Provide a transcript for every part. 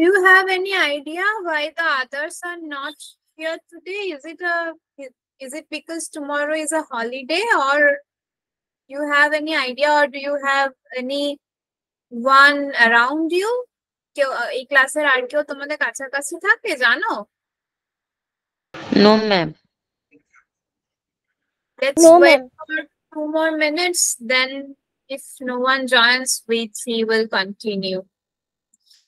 do you have any idea why the others are not here today is it a is it because tomorrow is a holiday or you have any idea or do you have any one around you কেউ এই ক্লাসের আর কেউ তোমাদের কাছাকাছি থাকে জানো no ma'am let's no, wait for two more minutes then if no one joins we three will continue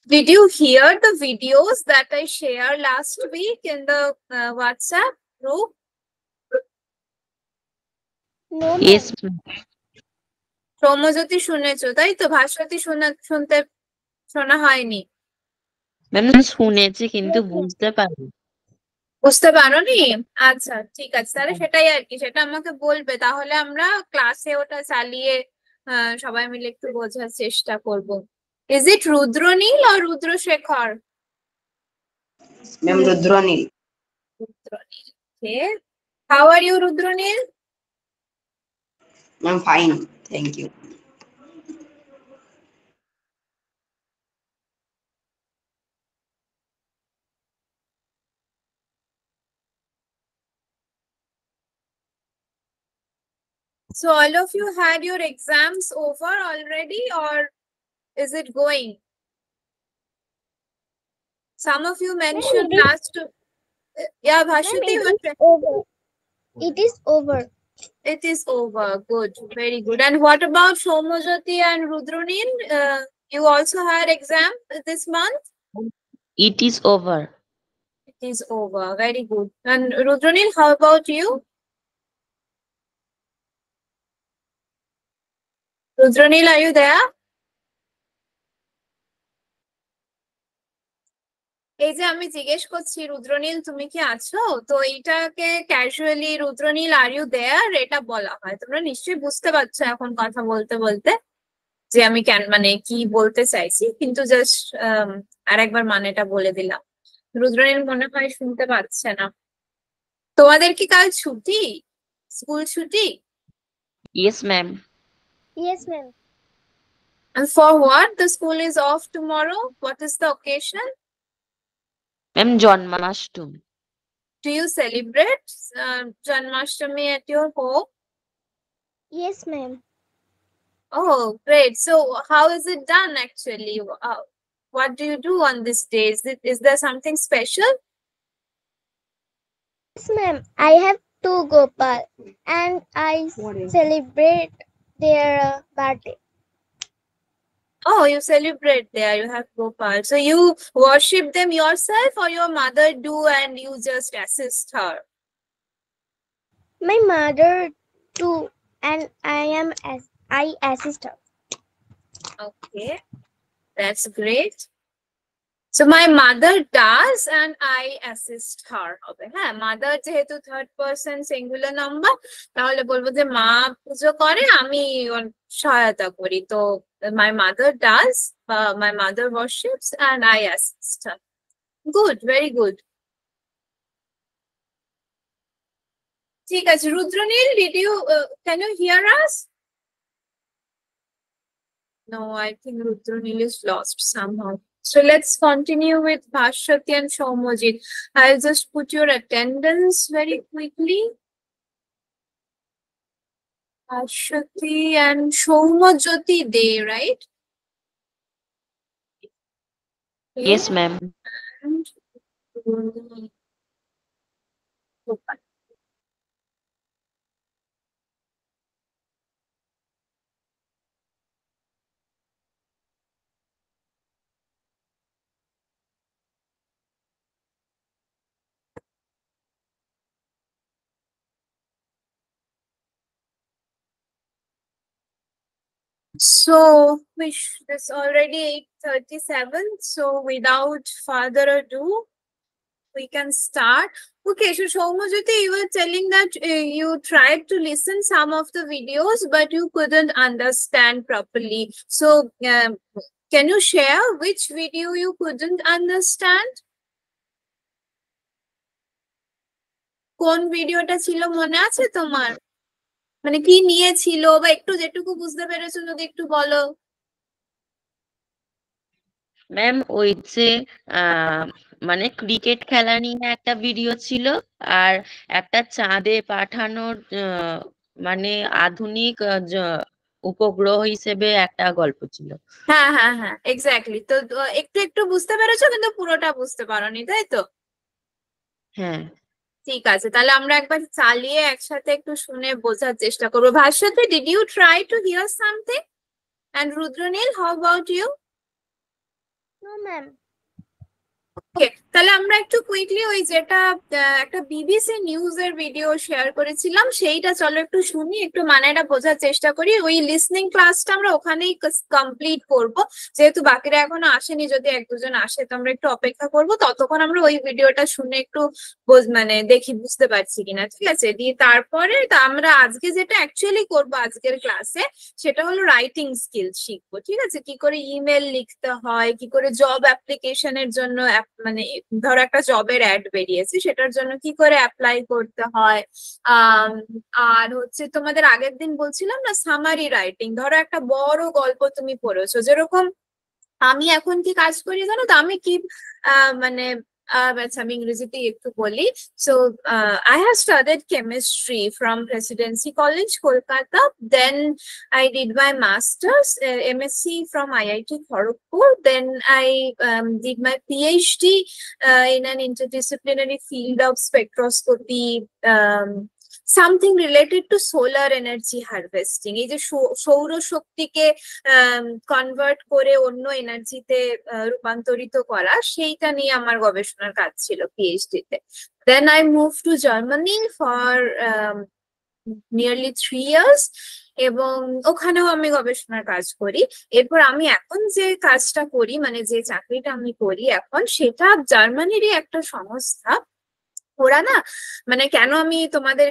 Did you hear the videos that I shared last week in the uh, WhatsApp group? No. Yes. Soumyajyoti শুনেছো তাই তো ভাস্বতী শোনা শুনতে শোনা হয়নি ma'am শুনেছি কিন্তু বুঝতে পারি বুঝতে পারোনি আচ্ছা ঠিক আছে তাহলে সেটাই আর কি সেটা আমাকে বলবে তাহলে আমরা ক্লাসে ওটা চালিয়ে সবাই মিলে একটু বোঝার চেষ্টা করবো Is it Rudronil or Rudroshekhar? Ma'am, Rudronil. Rudronil. Okay. How are you, Rudronil? I'm fine. Thank you. So all of you had your exams over already or is it going? Some of you mentioned Ma'am, it is- last. Yeah, Bhashuti, you over. It is over. it is over. Good, very good. And what about Somajyoti and Rudronil? Uh, you also had exam this month. It is over. It is over. Very good. And Rudronil, how about you? Rudranil, are you there? এই যে আমি জিজ্ঞেস করছি রুদ্রনীল তুমি কি আছো তো এইটাকে casually Rudranil are you there এটা বলা হয় তোমরা নিশ্চয়ই বুঝতে পারছো এখন কথা বলতে বলতে যে আমি কেন মানে কি বলতে চাইছি কিন্তু জাস্ট um, আর একবার মানেটা বলে দিলাম রুদ্রনীল মনে হয় শুনতে পাচ্ছে না তোমাদের কি কাল ছুটি স্কুল ছুটি yes ma'am yes ma'am for for what? School school off off tomorrow. What is the occasion Ma'am, Janmashtami. Do you celebrate uh, Janmashtami at your home? Yes, ma'am. Oh, great. So how is it done actually? Uh, what do you do on this day? Is, it, is there something special? Yes, ma'am. I have two Gopal and I celebrate their uh, birthday. Oh, you celebrate there. You have Gopal. So you worship them yourself, or your mother do, and you just assist her. My mother do, and I am as I assist her. Okay, that's great. So my mother does and I assist her. Okay. Yeah, mother jehetu third person singular number. Tahole bolbo je ma pujo kore ami shahayata kori. So my mother does, uh, my mother worships and I assist her. Good, very good. ঠিক আছে did you uh, can you hear us? No, I think Rudronil is lost somehow. So let's continue with Bhashyati and Shomojit. I'll just put your attendance very quickly. Bhashyati and Shomajyoti Day, right? Yes, ma'am. So, it's is already 8.37. So, without further ado, we can start. Okay, so Shomujati, you were telling that uh, you tried to listen some of the videos, but you couldn't understand properly. So, um, can you share which video you couldn't understand? কোন ভিডিওটা ছিল মনে আছে তোমার মানে কি নিয়েছিল বা একটু যেটুকু বুঝতে পেরেছো যদি একটু বলো ম্যাম ওই যে মানে ক্রিকেট খেলা নিয়ে একটা ভিডিও ছিল আর একটা চাঁদে পাঠানোর মানে আধুনিক উপগ্রহ হিসেবে একটা গল্প ছিল হ্যাঁ হ্যাঁ হ্যাঁ এক্স্যাক্টলি তো একটু একটু বুঝতে পেরেছো কিন্তু পুরোটা বুঝতে পারোনি তাই তো হ্যাঁ ঠিক আছে তাহলে আমরা একবার চালিয়ে একসাথে একটু শুনে বোঝার চেষ্টা করবো Bhaswati did you try to hear something and Rudranil how about you no ma'am okay তাহলে আমরা একটু কুইকলি ওই যেটা একটা বিবিসি নিউজ এর ভিডিও শেয়ার করেছিলাম সেইটা চলো একটু শুনি একটু মানেটা বোঝার চেষ্টা করি ওই লিসনিং ক্লাসটা আমরা ওখানেই কমপ্লিট করব যেহেতু বাকিরা এখনো আসেনি যদি এক দুজন আসে তো আমরা একটু অপেক্ষা করব ততক্ষণ আমরা ওই ভিডিওটা শুনে একটু মানে দেখি বুঝতে পারছি কিনা ঠিক আছে দিয়ে তারপরে আমরা আজকে যেটা অ্যাকচুয়ালি করব আজকের ক্লাসে সেটা হলো রাইটিং স্কিল শিখবো ঠিক আছে কি করে ইমেল লিখতে হয় কি করে জব অ্যাপ্লিকেশনের জন্য মানে ধরো একটা জবের অ্যাড বেরিয়েছে সেটার জন্য কি করে অ্যাপ্লাই করতে হয় আর হচ্ছে তোমাদের আগের দিন বলছিলাম না সামারি রাইটিং ধরো একটা বড় গল্প তুমি পড়েছো যেরকম আমি এখন কি কাজ করি জানো তো আমি কি মানে I'm uh, but Sami Ingrisiti Yiktu Boli. So I have studied chemistry from Presidency College, Kolkata. Then I did my master's, uh, MSc from IIT Kharagpur. Then I um, did my PhD uh, in an interdisciplinary field of spectroscopy um, something related to solar energy harvesting এই যে সৌরশক্তিকে convert করে অন্য এনার্জিতে রূপান্তরিত করা সেইটা নিয়ে আমার গবেষণার কাজ ছিল পিএইচডিতে then I move to Germany for nearly three years এবং ওখানেও আমি গবেষণার কাজ করি এরপর আমি এখন যে কাজটা করি মানে যে চাকরিটা আমি করি এখন সেটা জার্মানিরই একটা সংস্থা ওরা না মানে কেন আমি তোমাদের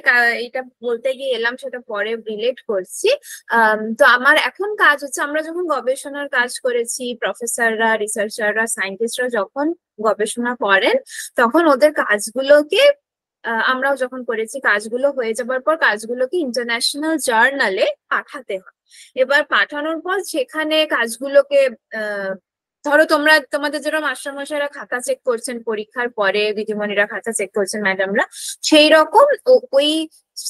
এটা বলতে গিয়ে এলাম সেটা পরে রিলেট করছি তো আমার এখন কাজ হচ্ছে আমরা যখন গবেষণার কাজ করেছি প্রফেসররা রিসার্চাররা সায়েন্টিস্টরা যখন গবেষণা করেন তখন ওদের কাজগুলোকে আমরাও যখন করেছি কাজগুলো হয়ে যাবার পর কাজগুলোকে ইন্টারন্যাশনাল জার্নালে পাঠাতে হয় এবার পাঠানোর পর সেখানে কাজগুলোকে ধরো তোমরা তোমাদের যেরকম মাস্টারমশাইরা খাতা চেক করছেন পরীক্ষার পরে দিদিমণিরা খাতা চেক করছেন ম্যাডামরা সেই রকম ওই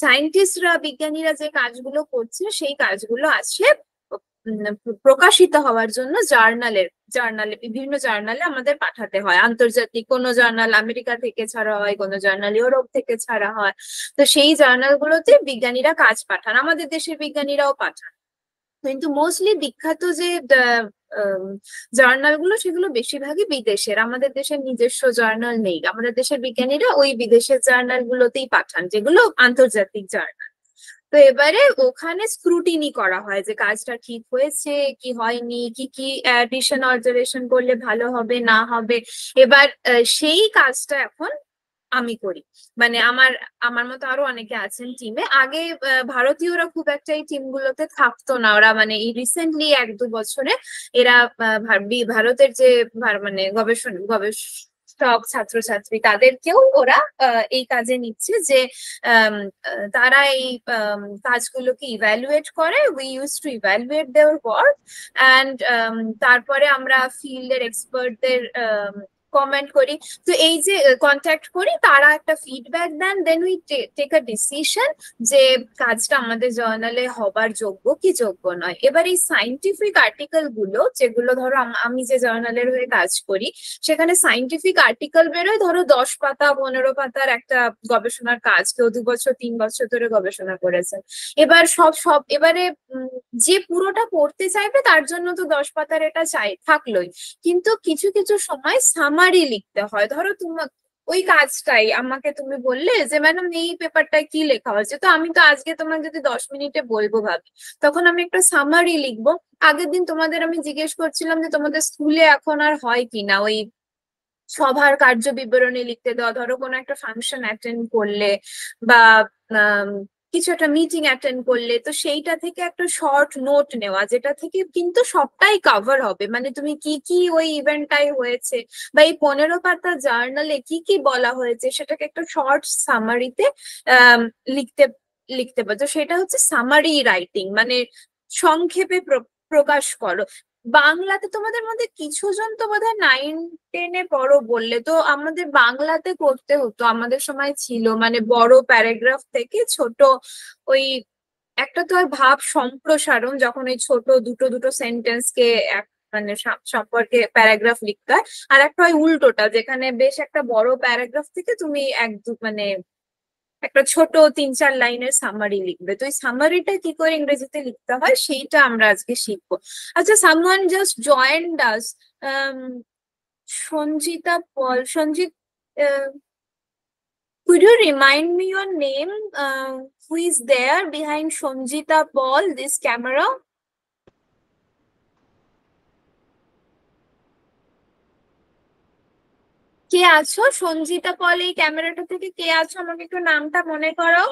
সায়েন্টিস্টরা বিজ্ঞানীরা যে কাজগুলো করছে সেই কাজগুলো আছে প্রকাশিত হওয়ার জন্য জার্নালের জার্নালে বিভিন্ন জার্নালে আমাদের পাঠাতে হয় আন্তর্জাতিক কোনো জার্নাল আমেরিকা থেকে ছাড়া হয় কোনো জার্নাল ইউরোপ থেকে ছাড়া হয় তো সেই জার্নাল গুলোতে বিজ্ঞানীরা কাজ পাঠান আমাদের দেশের বিজ্ঞানীরাও পাঠান কিন্তু মোস্টলি বিখ্যাত যে জার্নাল গুলো সেগুলো বেশিরভাগই বিদেশের আমাদের দেশের নিজস্ব জার্নাল নেই আমাদের দেশের বিজ্ঞানীরা ওই বিদেশের জার্নাল গুলোতেই পাঠান যেগুলো আন্তর্জাতিক জার্নাল তো এবারে ওখানে স্ক্রুটিনি করা হয় যে কাজটা ঠিক হয়েছে কি হয়নি কি কি অ্যাডিশন অল্টারেশন করলে ভালো হবে না হবে এবার সেই কাজটা এখন আমি করি মানে আমার আমার মতো আরো অনেকে আছেন টিমে আগে ভারতীয়রা খুব একটা এই টিমগুলোতে থাকতো না ওরা মানে এই রিসেন্টলি এক দু বছরে এরা ভারতের যে মানে গবেষণা গবেষ শিক্ষক ছাত্রছাত্রী তাদেরকেও ওরা এই কাজে নিচ্ছে যে তারা এই কাজগুলোকে ইভ্যালুয়েট করে উই ইউজ টু ইভ্যালুয়েট দেওয়ার ওয়ার্ক অ্যান্ড তারপরে আমরা ফিল্ডের এক্সপার্টদের কমেন্ট করি তো এই যে কন্ট্যাক্ট করি তারা একটা ফিডব্যাক দেন then we take a decision যে কাজটা আমাদের জার্নালে হবার যোগ্য কি যোগ্য নয় এবার এই সাইন্টিফিক আর্টিকেল গুলো যেগুলো ধরো আমি যে জার্নালের হয়ে কাজ করি সেখানে সাইন্টিফিক আর্টিকেল বেরোয় ধরো দশ পাতা পনেরো পাতার একটা গবেষণার কাজ কেউ দু বছর তিন বছর ধরে গবেষণা করেছে এবার সব সব এবারে যে পুরোটা পড়তে চাইবে তার জন্য তো দশ পাতার এটা চাই থাকলোই কিন্তু কিছু কিছু সময় সামার আমারই লিখতে হয় ধরো তোমার ওই কাজটাই আমাকে তুমি বললে যে ম্যাডাম এই পেপারটায় কি লেখা হয়েছে তো আমি তো আজকে তোমাকে যদি দশ মিনিটে বলবো ভাবি তখন আমি একটা সামারি লিখবো আগের দিন তোমাদের আমি জিজ্ঞেস করছিলাম যে তোমাদের স্কুলে এখন আর হয় কিনা ওই সভার কার্য বিবরণী লিখতে দেওয়া ধরো কোনো একটা ফাংশন অ্যাটেন্ড করলে বা কিছু একটা মিটিং অ্যাটেন্ড করলে তো সেইটা থেকে একটা শর্ট নোট নেওয়া যেটা থেকে কিন্তু সবটাই কভার হবে মানে তুমি কি কি ওই ইভেন্টটাই হয়েছে বা এই পনেরো পাতা জার্নালে কি কি বলা হয়েছে সেটাকে একটা শর্ট সামারিতে লিখতে লিখতে পারো সেটা হচ্ছে সামারি রাইটিং মানে সংক্ষেপে প্রকাশ করো বাংলাতে তোমাদের মধ্যে কিছু জন তো বোধহয় নাইন টেনে পড়ো বললে তো আমাদের বাংলাতে করতে হতো আমাদের সময় ছিল মানে বড় প্যারাগ্রাফ থেকে ছোট ওই একটা তো ভাব সম্প্রসারণ যখন ওই ছোট দুটো দুটো সেন্টেন্স কে মানে সম্পর্কে প্যারাগ্রাফ লিখতে হয় আর একটা হয় উল্টোটা যেখানে বেশ একটা বড় প্যারাগ্রাফ থেকে তুমি এক মানে একটা ছোট তিন চার লাইনের সামারি লিখবে তো এই সামারিটা কি করে ইংরেজিতে লিখতে হয় সেইটা আমরা আজকে শিখবো আচ্ছা someone just joined us Sanjita Paul Sanjit could you remind me your name uh, who is there behind Shonjita Paul this camera কে আছো সঞ্জিতা পল এই ক্যামেরাটা থেকে কে আছো আমাকে একটু নামটা মনে করো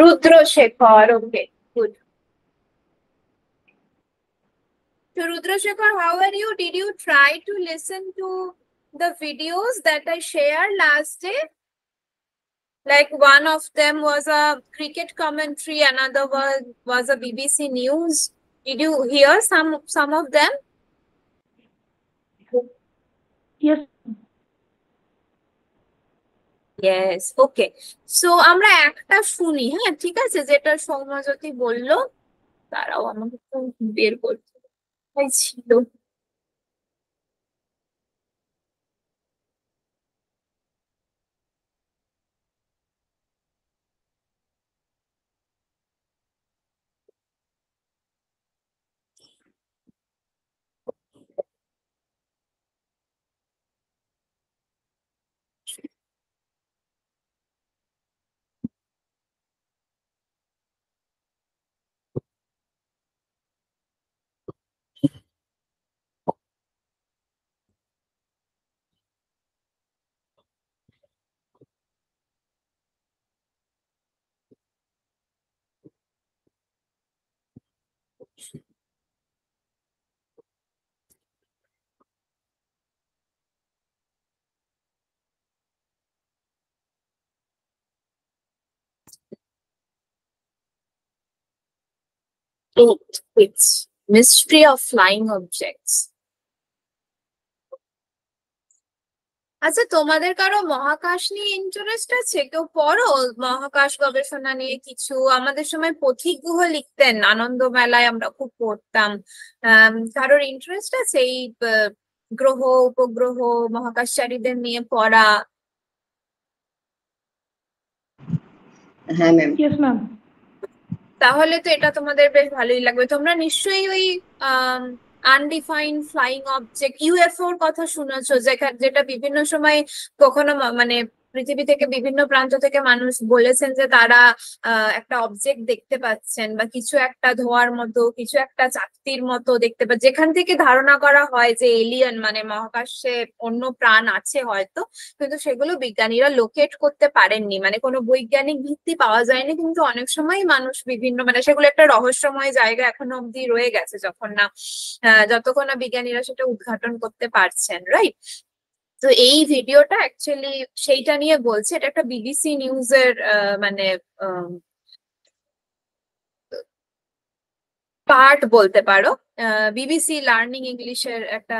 রুদ্র শেখর ওকে গুড তো Rudrashekhar how are you did you try to listen to the videos that I share last day like one of them was a cricket commentary another was was a bbc news Did you hear some some of them? Yes. Yes okay so আমরা একটা শুনি হ্যাঁ ঠিক আছে যেটা সৌম্যজ্যোতি বললো তারাও আমাকে বের করতে ছিল Eight. It's Mystery of Flying Objects. আচ্ছা তোমাদের কারো মহাকাশ নিয়ে ইন্টারেস্ট আছে কেউ পড়ো মহাকাশ গবেষণা নিয়ে কিছু আমাদের সময় পথিক গুহ লিখতেন আনন্দ মেলায় আমরা খুব পড়তাম কারোর ইন্টারেস্ট আছে এই গ্রহ উপগ্রহ মহাকাশচারীদের নিয়ে পড়া হ্যাঁ ম্যাম তাহলে তো এটা তোমাদের বেশ ভালোই লাগবে তোমরা নিশ্চয়ই ওই আনডিফাইন্ড ফ্লাইং অবজেক্ট ইউএফওর কথা শুনেছো যেটা বিভিন্ন সময় কখনো মানে পৃথিবী থেকে বিভিন্ন প্রান্ত থেকে মানুষ বলেছেন যে তারা একটা অবজেক্ট দেখতে পাচ্ছেন বা কিছু একটা ধোয়ার মতো কিছু একটা চাকতির মতো দেখতে পাচ্ছেন যেখান থেকে ধারণা করা হয় যে এলিয়ান মানে মহাকাশে অন্য প্রাণ আছে হয়তো কিন্তু সেগুলো বিজ্ঞানীরা লোকেট করতে পারেননি মানে কোনো বৈজ্ঞানিক ভিত্তি পাওয়া যায়নি কিন্তু অনেক সময় মানুষ বিভিন্ন মানে সেগুলো একটা রহস্যময় জায়গা এখনো অব্দি রয়ে গেছে যখন না যতক্ষণ না বিজ্ঞানীরা সেটা উদ্ঘাটন করতে পারছেন রাইট তো এই ভিডিওটা অ্যাকচুয়ালি সেইটা নিয়ে বলছে এটা একটা বিবিসি নিউজের মানে পার্ট বলতে পারো বিবিসি লার্নিং ইংলিশের একটা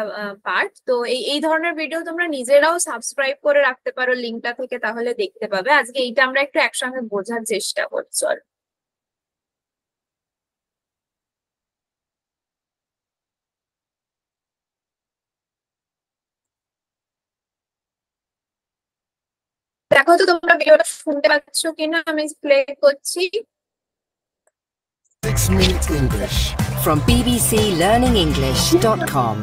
পার্ট তো এই এই ধরনের ভিডিও তোমরা নিজেরাও সাবস্ক্রাইব করে রাখতে পারো লিঙ্কটা থেকে তাহলে দেখতে পাবে আজকে এইটা আমরা একটু একসঙ্গে বোঝার চেষ্টা করছি দেখো তো তোমরা ভিডিওটা শুনতে পাচ্ছ কিনা আমি প্লে করছি 6 minutes english from bbclearningenglish.com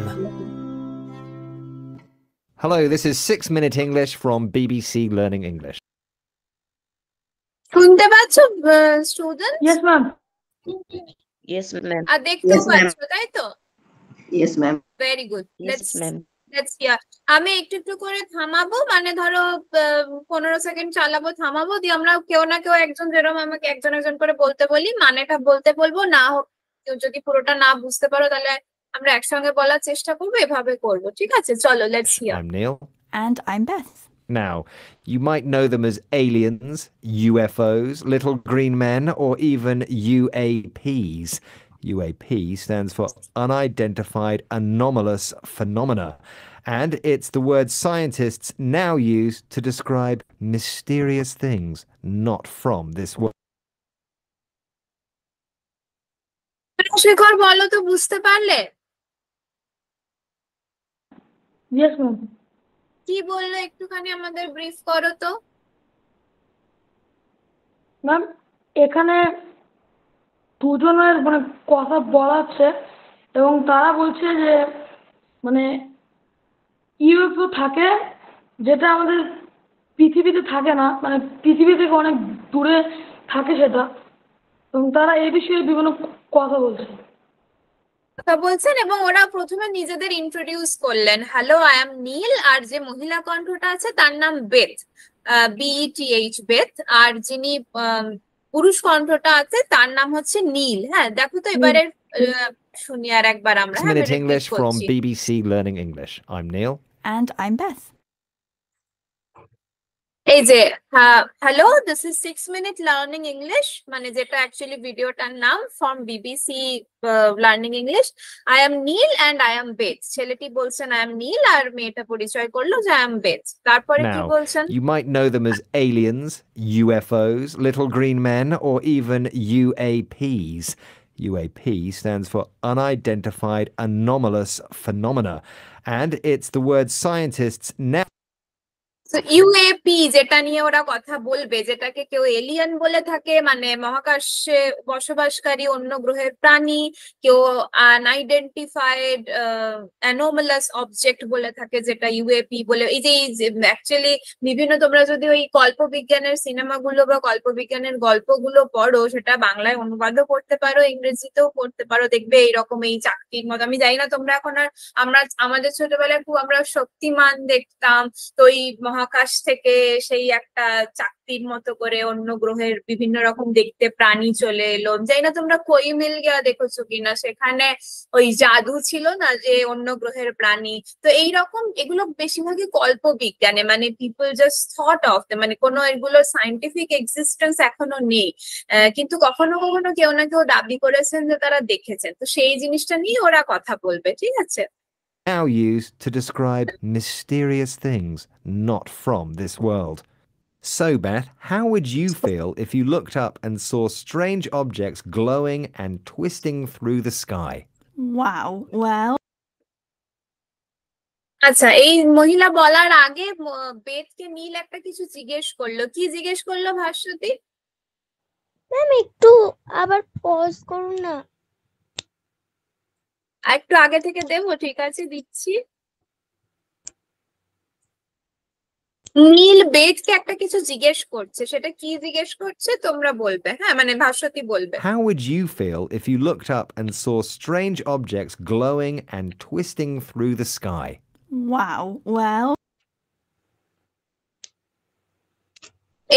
Hello this is 6 minute english from BBC learning english শুনতে পাচ্ছ student ma'am. Yes ma'am. Ma'am আর দেখতেও পাচ্ছ তাই তো yes ma'am very good yes ma'am. আমি একটু একটু করে থামাবো মানে ধরো পনেরো সেকেন্ড চালাবো থামাবো দিয়ে আমরা কেউ না কেউ একজন যেরকম আমাকে একজন একজন করে বলতে বলি মানেটা বলতে বলবো না হোক যদি পুরোটা না বুঝতে পারো তাহলে আমরা একসঙ্গে বলার চেষ্টা করবো এভাবে করবো ঠিক আছে চলো let's and I'm Beth Now, you might know them as aliens, UFOs, little green men, or even UAPs. UAP stands for Unidentified Anomalous Phenomena, and it's the word scientists now use to describe mysterious things not from this world. Shekhar বলো তো ma'am. দুজনের মানে কথা বলাচ্ছে এবং তারা বলছে যে মানে ইউএফও থাকে যেটা আমাদের পৃথিবীতে থাকে না মানে পৃথিবী থেকে অনেক দূরে থাকে সেটা এবং তারা এই বিষয়ে বিভিন্ন কথা বলছে বলছেন এবং ওরা প্রথমে নিজেদের ইন্ট্রোডিউস করলেন হ্যালো আই এম নীল আর যে মহিলা কণ্ঠটা আছে তার নাম বেথ বিইটিএইচ বেথ আর যিনি পুরুষ কণ্ঠটা আছে তার নাম হচ্ছে নীল হ্যাঁ দেখো তো এবারে শুনি আর একবার আমরা English from BBC learning English I am Neil and I am Beth AJ, uh, hello, this is Six Minute Learning English. Manajeta actually video and now from BBC uh, Learning English. I am Neil and I am Bates. Cheleti Bolson, I am Neil, I am Meta so I call I am you might know them as aliens, UFOs, little green men, or even UAPs. UAP stands for Unidentified Anomalous Phenomena. And it's the word scientists now. UAP যেটা নিয়ে ওরা কথা বলবে যেটাকে কেউ alien বলে থাকে মানে মহাকাশে বসবাসকারী অন্য গ্রহের প্রাণী কেউ আনআইডেন্টিফাইড অ্যানোমালাস অবজেক্ট বলে থাকে যেটা ইউএপি বলে এই যে অ্যাকচুয়ালি বিভিন্ন তোমরা যদি ওই কল্পবিজ্ঞানের সিনেমাগুলো বা কল্পবিজ্ঞানের গল্পগুলো পড়ো সেটা বাংলায় অনুবাদও করতে পারো ইংরেজিতেও করতে পারো দেখবে এইরকম এই চাকরির মতো আমি জানি না তোমরা এখন আর আমরা আমাদের ছোটবেলায় খুব আমরা শক্তিমান দেখতাম তো এই মহাকাশ থেকে সেই একটা চাকতির মতো করে অন্য গ্রহের বিভিন্ন রকম দেখতে প্রাণী চলে এলো যাই না তোমরা কই মিল গিয়া দেখেছো কিনা সেখানে ওই জাদু ছিল না যে অন্য গ্রহের প্রাণী তো এই রকম এগুলো বেশিরভাগই কল্প বিজ্ঞানে মানে পিপল জাস্ট থট অফ মানে কোনো এগুলো সাইন্টিফিক এক্সিস্টেন্স এখনো নেই কিন্তু কখনো কখনো কেউ না কেউ দাবি করেছেন যে তারা দেখেছেন তো সেই জিনিসটা নিয়ে ওরা কথা বলবে ঠিক আছে now used to describe mysterious things not from this world. So, Beth, how would you feel if you looked up and saw strange objects glowing and twisting through the sky? Wow, well. আচ্ছা এই মহিলা বলার আগে বেদকে মিল একটা কিছু জিজ্ঞেস করলো কি জিজ্ঞেস করলো ভাস্বতী ম্যাম একটু আবার পজ করুন না একটু আগে থেকে দেবো ঠিক আছে দিচ্ছি নীল বেদকে একটা কিছু জিজ্ঞেস করছে সেটা কি জিজ্ঞেস করছে তোমরা বলবে হ্যাঁ মানে ভাষ্যতি বলবে how would you feel if you looked up and so strange objects glowing and twisting through the sky wow well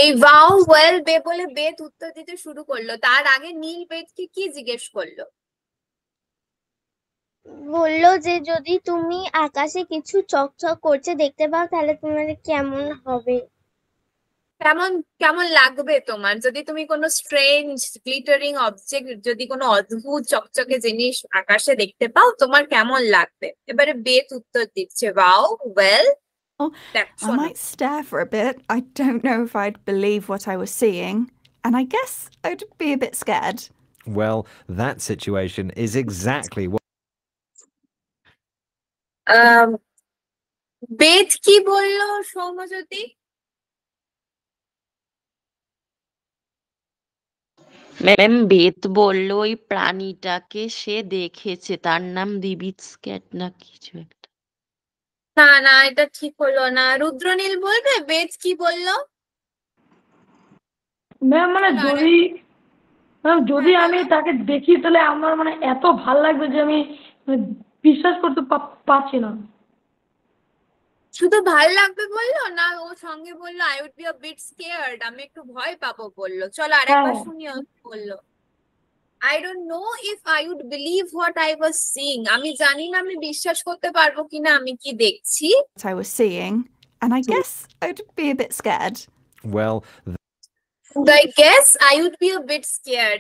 এই ওয়াও ওয়েল বে বলে বেদ উত্তর দিতে শুরু করলো তার আগে নীল বেদকে কি জিজ্ঞেস করলো বলল যে যদি তুমি আকাশে কিছু চকচক করছে দেখতে পাও তাহলে তোমার কেমন হবে কেমন কেমন লাগবে তোমার যদি তুমি কোনো স্ট্রেঞ্জ গ্লিটারিং অবজেক্ট যদি কোনো অদ্ভুত চকচকে জিনিস আকাশে দেখতে পাও তোমার কেমন লাগবে এবারে বেত উত্তর দিচ্ছে wow well Oh, I might stare for a bit. I don't know if I'd believe what I was seeing, and I guess I'd be a bit scared. Well, that situation is exactly what. Beth কি বলল Soumyajyoti ma'am বেত বললো ওই প্রাণীটাকে সে দেখেছে তার নাম দিবিজ cat না কিছু একটা না না এটা ঠিক হলো না রুদ্রনীল বলবে বেদ কি বলল ম্যাম মানে যদি যদি হ্যাঁ, আমি তাকে দেখি তাহলে আমার মানে এত ভাল লাগবে যে আমি বিশ্বাস করতে পারছি না শুধু ভাল লাগবে বললো না ও সঙ্গে বললো I would be a bit scared আমি একটু ভয় পাবো বললো চলো আরেকবার হ্যাঁ। শুনি বললো I don't know if I would believe what I was seeing আমি জানি না আমি বিশ্বাস করতে পারবো কিনা আমি কি দেখছি আই ওয়াজ সিইং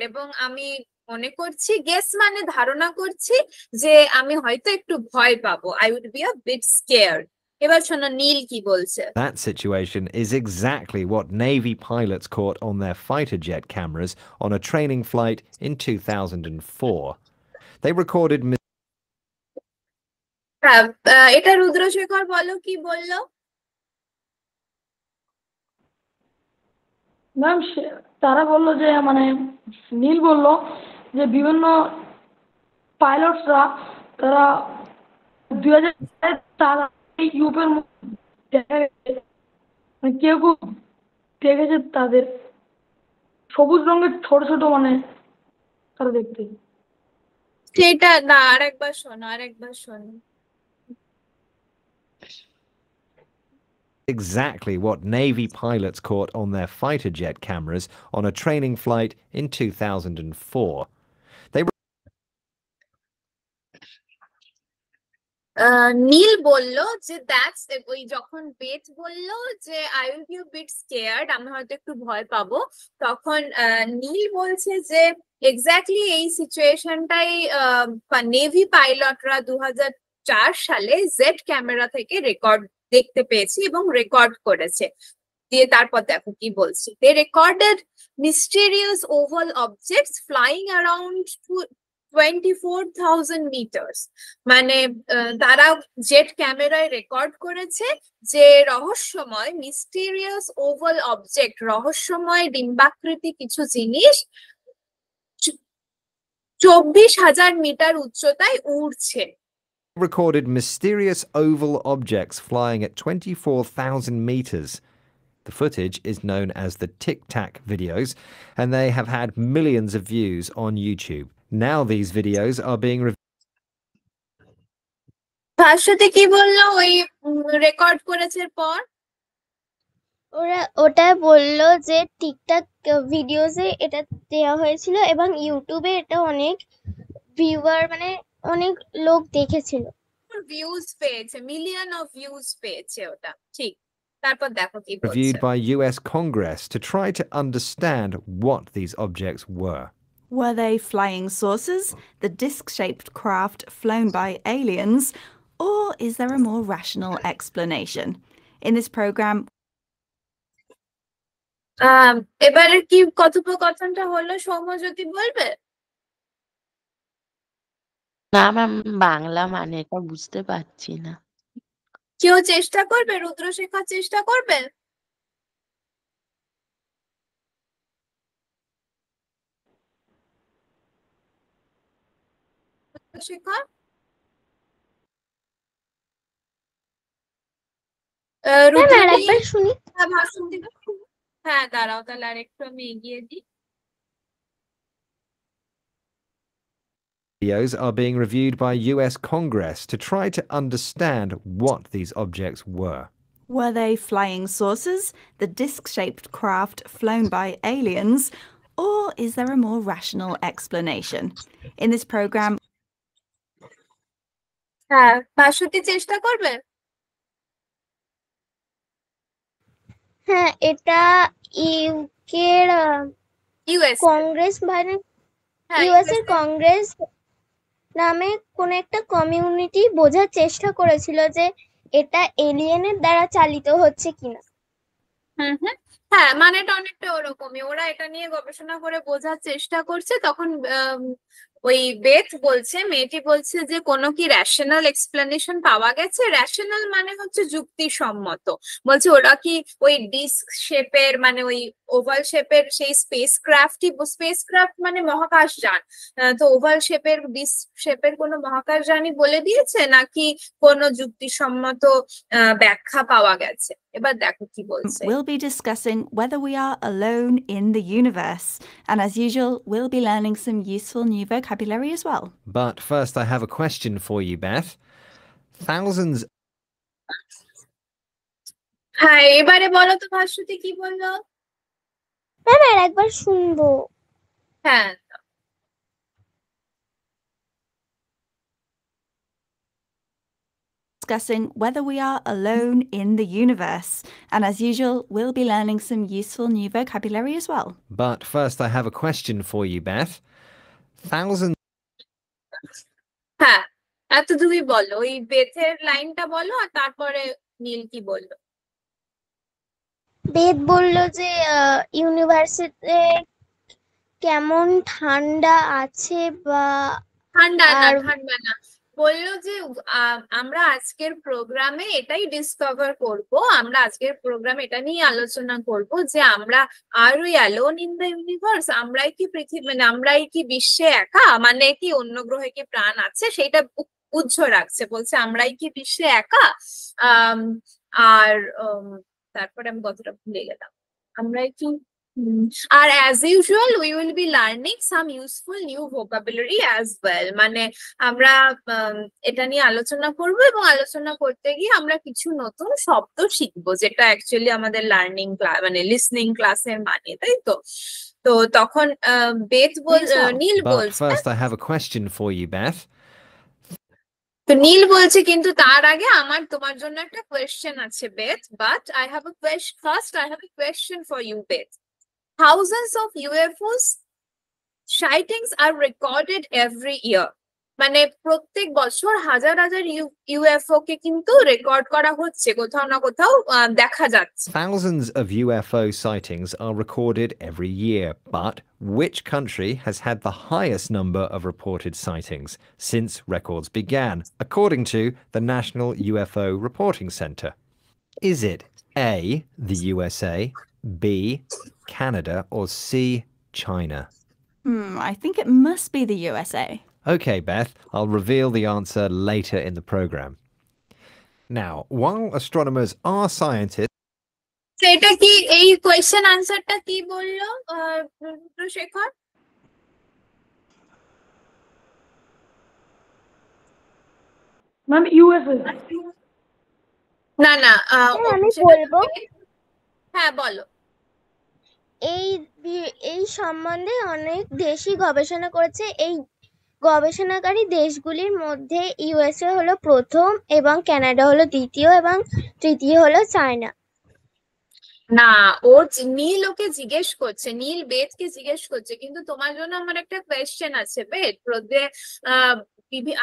এবং আমি মনে করছি গেস মানে ধারণা করছি যে আমি হয়তো একটু ভয় পাবো I would be bit scared এবার শোনো নীল কি বলছে That situation is exactly what Navy pilots caught on their fighter jet cameras on a training flight in 2004. They recorded এটা রুদ্রশেখর বলো কি বললো ম্যাম তারা বললো যে মানে নীল বললো যে বিভিন্ন পাইলটসরা তারা দুই হাজার কেউ কেউ দেখেছে তাদের সবুজ রঙের ছোট ছোট মানে তারা দেখতে সেটা না আর একবার শোনো আর একবার শোনো exactly what Navy pilots caught on their fighter jet cameras on a training flight in 2004. নীল বলল যে দ্যাটস ওই যখন বেট বলল যে I will be bit scared আমি হয়তো একটু ভয় পাবো তখন নীল বলছে যে এক্স্যাক্টলি এই সিচুয়েশনটাই নেভি পাইলটরা দু চার সালে জেড ক্যামেরা থেকে রেকর্ড দেখতে পেয়েছি এবং রেকর্ড করেছে দিয়ে তারপর দেখো কি বলছি they recorded mysterious oval objects flying around 24000 meters মানে তারা জেট ক্যামেরায় রেকর্ড করেছে যে রহস্যময় ওভাল অবজেক্ট রহস্যময় ডিম্বাকৃতি কিছু জিনিস মিটার উচ্চতায় উড়ছে Recorded mysterious oval objects flying at 24,000 meters. The footage is known as the Tic Tac videos, and they have had millions of views on YouTube. Now these videos are being reviewed. ভাষাতে কি বললো ওই record করেছে পর ওরা ওটা বলল যে টিকটক ভিডিওসে এটা দেওয়া হয়েছিল এবং ইউটিউবে এটা অনেক ভিউয়ার মানে অনেক লোক দেখেছিল ভিউজ পেয়েছে মিলিয়ন অফ ভিউজ পেয়েছে ওটা ঠিক তারপর দেখো কি বলছে reviewed by US Congress to try to understand what these objects were were they flying saucers, the disc shaped craft flown by aliens, or is there a more rational explanation? In this program, um, এবারের কি কথোপকথনটা হলো সৌম্যজ্যোতি বলবে না ma'am Bangla মানেটা বুঝতে পারছি না কেউ চেষ্টা করবে রুদ্র শেখার চেষ্টা করবে Videos are being reviewed by US Congress to try to understand what these objects were. Were they flying saucers, the disc shaped craft flown by aliens, or is there a more rational explanation? In this program, হ্যাঁ বাষট্টি চেষ্টা করবে হ্যাঁ এটা ইউকের US Congress মানে হ্যাঁ, US এর কংগ্রেস নামে কোন একটা কমিউনিটি বোঝার চেষ্টা করেছিল যে এটা এলিয়েনের দ্বারা চালিত হচ্ছে কিনা হুম হুম হ্যাঁ মানেটা অনেকটা ওরকমই ওরা এটা নিয়ে গবেষণা করে বোঝার চেষ্টা করছে তখন ওই বেথ বলছে মেয়েটি বলছে যে কোনো কি রেশনাল এক্সপ্লেনেশন পাওয়া গেছে রেশনাল মানে হচ্ছে যুক্তিসম্মত বলছে ওরা কি ওই ডিস্ক শেপের মানে ওই ওভাল শেপের সেই স্পেস ক্রাফটই স্পেস ক্রাফট মানে মহাকাশ যান তো ওভাল শেপের ডিস শেপের কোনো মহাকাশ যানই বলে দিয়েছে নাকি কোনো যুক্তিসম্মত ব্যাখ্যা পাওয়া গেছে এবার দেখো কি বলছে We'll be discussing whether we are alone in the universe and as usual we'll be learning some useful new vocabulary as well. But first I have a question for you Beth. Thousands হ্যাঁ এবারে বলো তো ভাস্বতী কি বললো ma'am আর একবার শুনবো হ্যাঁ discussing whether we are alone in the universe. And as usual, we'll be learning some useful new vocabulary as well. But first, I have a question for you, Beth. Thousands. হ্যাঁ এত তুমি বলো বেদ বলল যে ইউনিভার্সিটিতে কেমন ঠান্ডা আছে বা ঠান্ডা না ঠান্ডা না বললো যে আমরা আজকের প্রোগ্রামে এটাই ডিসকভার করব আমরা আজকের প্রোগ্রামে এটা নিয়ে আলোচনা করব যে আমরা are alone in the universe আমরাই কি পৃথিবী মানে আমরাই কি বিশ্বে একা মানে কি অন্য গ্রহে কি প্রাণ আছে সেটা উজ্জ্ব রাখছে বলছে আমরাই কি বিশ্বে একা আর তারপরে আমি কতটা ভুলে গেলাম আমরা একটু আর as usual we will be learning some useful new vocabulary as well মানে আমরা এটা নিয়ে আলোচনা করব এবং আলোচনা করতে গিয়ে আমরা কিছু নতুন শব্দ শিখব যেটা অ্যাকচুয়ালি আমাদের লার্নিং মানে লিসনিং ক্লাসের মানে তাই তো তো তখন বেথ বল নীল বল first I have a question for you Beth তো নীল বলছে কিন্তু তার আগে আমার তোমার জন্য একটা কোয়েশ্চেন আছে Beth but I have a question first I have a question for you Beth thousands of UFOs sightings are recorded every year. মানে প্রত্যেক বছর হাজার হাজার ইউএফও কে কিন্তু রেকর্ড করা হচ্ছে কোথাও না কোথাও দেখা যাচ্ছে Thousands of UFO sightings are recorded every year, but which country has had the highest number of reported sightings since records began, according to the National UFO Reporting Center? Is it A, the USA, B, Canada, or C, China? Hmm, I think it must be the USA. Okay, Beth, I'll reveal the answer later in the program. Now, while astronomers are scientists, question answer এই এই সম্বন্ধে অনেক দেশি গবেষণা করেছে এই গবেষণাকারী দেশগুলির মধ্যে ইউএসএ হলো প্রথম এবং কানাডা হলো দ্বিতীয় এবং তৃতীয় হলো চায়না না ও নীল ওকে জিজ্ঞেস করছে নীল বেদকে জিজ্ঞেস করছে কিন্তু তোমার জন্য আমার একটা কোয়েশ্চেন আছে বেদ যে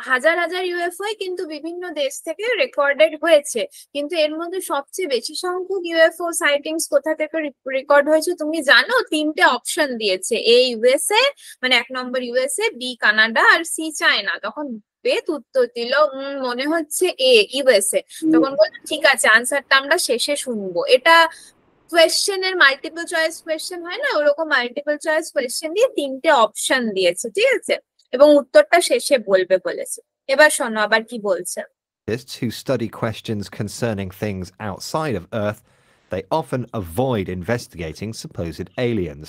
হাজার হাজার ইউএফও কিন্তু বিভিন্ন দেশ থেকে রেকর্ডেড হয়েছে কিন্তু এর মধ্যে সবচেয়ে বেশি সংখ্যক ইউএফও সাইটিংস কোথা থেকে রেকর্ড হয়েছে তুমি জানো তিনটে অপশন দিয়েছে এ ইউএসএ মানে এক নম্বর ইউএসএ বি কানাডা আর সি চায়না তখন বেত উত্তর দিল মনে হচ্ছে এ ইউএসএ তখন বললাম ঠিক আছে আনসারটা আমরা শেষে শুনবো এটা কোয়েশ্চেনের মাল্টিপল চয়েস কোয়েশ্চেন হয় না ওরকম মাল্টিপল চয়েস কোয়েশ্চেন দিয়ে তিনটে অপশন দিয়েছে ঠিক আছে এবং উত্তরটা শেষে বলবে বলেছে এবার শোনো আবার কি বলছে who study questions concerning things outside of Earth, they often avoid investigating supposed aliens.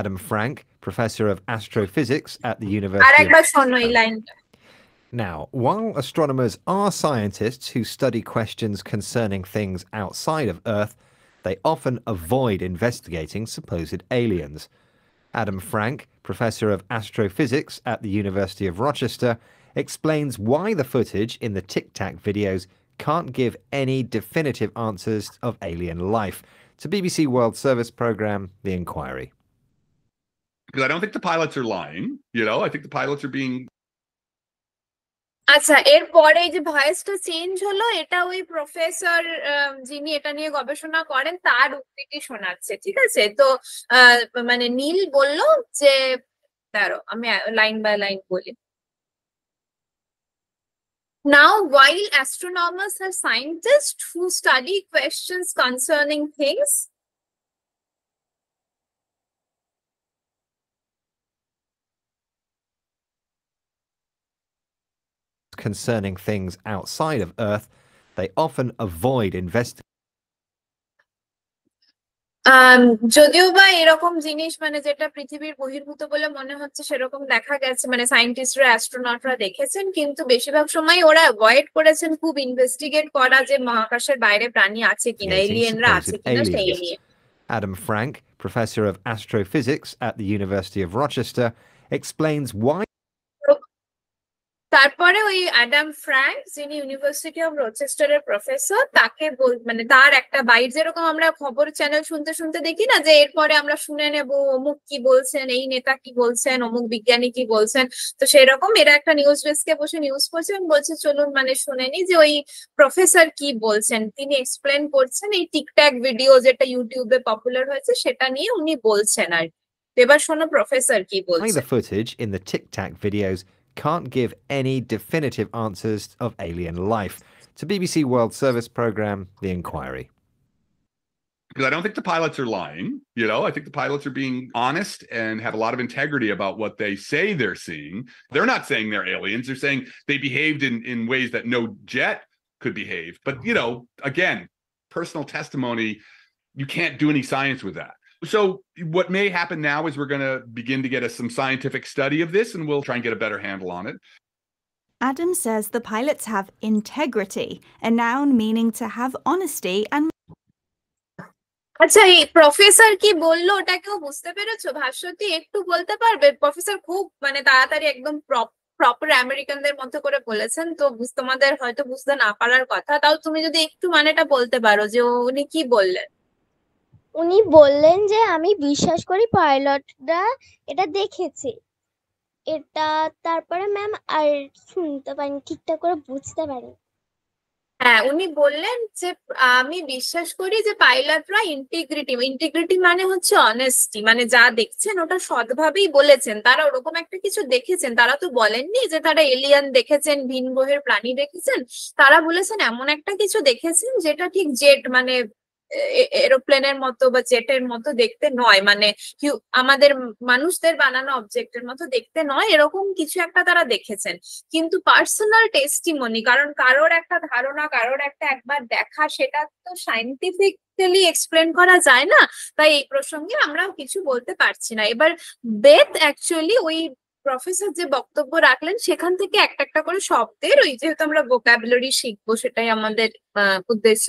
Adam Frank, professor of astrophysics at the University of... Now, while astronomers are scientists who study questions concerning things outside of Earth, they often avoid investigating supposed aliens. Adam Frank, Professor of Astrophysics at the University of Rochester, explains why the footage in the Tic Tac videos can't give any definitive answers of alien life. To BBC World Service programme The Inquiry. Because I don't think the pilots are lying. You know, I think the pilots are being আচ্ছা এরপরে এই যে ভয়েসটা change হলো এটা ওই professor যিনি এটা নিয়ে গবেষণা করেন তার উক্তিটি শোনাচ্ছে ঠিক আছে তো মানে নীল বলল যে দাঁড়ো আমি লাইন বাই লাইন বলি Now, while astronomers are scientists who study questions concerning things concerning things outside of Earth, they often avoid investing. Um, যদিও বা এরকম জিনিস মানে যেটা পৃথিবীর বহির্ভূত বলে মনে হচ্ছে সেরকম দেখা গেছে মানে সায়েন্টিস্টরা অ্যাস্ট্রোনটরা দেখেছেন কিন্তু বেশিরভাগ সময় ওরা অ্যাভয়েড করেছেন খুব ইনভেস্টিগেট করা যে মহাকাশের বাইরে প্রাণী আছে কিনা এলিয়েনরা আছে কিনা সেই নিয়ে Adam Frank, professor of astrophysics at the University of Rochester, explains why তারপরে ওই অ্যাডাম ফ্র্যাঙ্ক যিনি ইউনিভার্সিটি অফ রোচেস্টার এর প্রফেসর তাকে মানে তার একটা বাইর যেরকম আমরা খবর চ্যানেল শুনতে শুনতে দেখি না যে এরপরে আমরা শুনে নেব অমুক কি বলছেন এই নেতা কি বলছেন অমুক বিজ্ঞানী কি বলছেন তো সেরকম এরা একটা নিউজ ডেস্কে বসে নিউজ পড়ছে এবং বলছে চলুন মানে শুনে নি যে ওই প্রফেসর কি বলছেন তিনি এক্সপ্লেন করছেন এই টিকট্যাক ভিডিও যেটা ইউটিউবে পপুলার হয়েছে সেটা নিয়ে উনি বলছেন আর এবার শোনো প্রফেসর কি বলছেন can't give any definitive answers of alien life. To BBC World Service programme, The Inquiry. Because I don't think the pilots are lying. You know, I think the pilots are being honest and have a lot of integrity about what they say they're seeing. They're not saying they're aliens. They're saying they behaved in, in ways that no jet could behave. But, you know, again, personal testimony, you can't do any science with that. So, what may happen now is we're going to begin to get a, some scientific study of this and we'll try and get a better handle on it. Adam says the pilots have integrity, a noun meaning to have honesty and. আচ্ছা এই professor কি বললো ওটা কেউ বুঝতে পেরেছো ভাস্বতী একটু বলতে পারবে প্রফেসর খুব মানে তাড়াতাড়ি একদম প্রপার আমেরিকানদের মতো করে বলেছেন তো তোমাদের হয়তো বুঝতে না পারার কথা তাও তুমি যদি একটু মানেটা বলতে পারো যে উনি কি বললেন উনি বললেন যে আমি বিশ্বাস করি পাইলটরা এটা দেখেছে এটা তারপরে ম্যাম আর শুনতে পারিনি ঠিকঠাক করে বুঝতে পারিনি হ্যাঁ উনি বললেন যে আমি বিশ্বাস করি যে পাইলটরা ইন্টিগ্রিটি ইন্টিগ্রিটি মানে হচ্ছে অনেস্টি মানে যা দেখছেন ওটা সৎভাবেই বলেছেন তারা ওরকম একটা কিছু দেখেছেন তারা তো বলেননি যে তারা এলিয়ান দেখেছেন ভিন গ্রহের প্রাণী দেখেছেন তারা বলেছেন এমন একটা কিছু দেখেছেন যেটা ঠিক জেট মানে এরোপ্লেনের মতো বা জেটের মতো দেখতে নয় মানে আমাদের মানুষদের বানানো অবজেক্টের মতো দেখতে নয় এরকম কিছু একটা তারা দেখেছেন কিন্তু পার্সোনাল টেস্টিমনি কারণ কারোর একটা ধারণা কারোর একটা একবার দেখা সেটা তো সাইন্টিফিক এক্সপ্লেন করা যায় না তাই এই প্রসঙ্গে আমরা কিছু বলতে পারছি না এবার বেদ অ্যাকচুয়ালি ওই প্রফেসর যে বক্তব্য রাখলেন সেখান থেকে একটা একটা করে শব্দের ওই যেহেতু আমরা ভোকাবুলারি শিখবো সেটাই আমাদের উদ্দেশ্য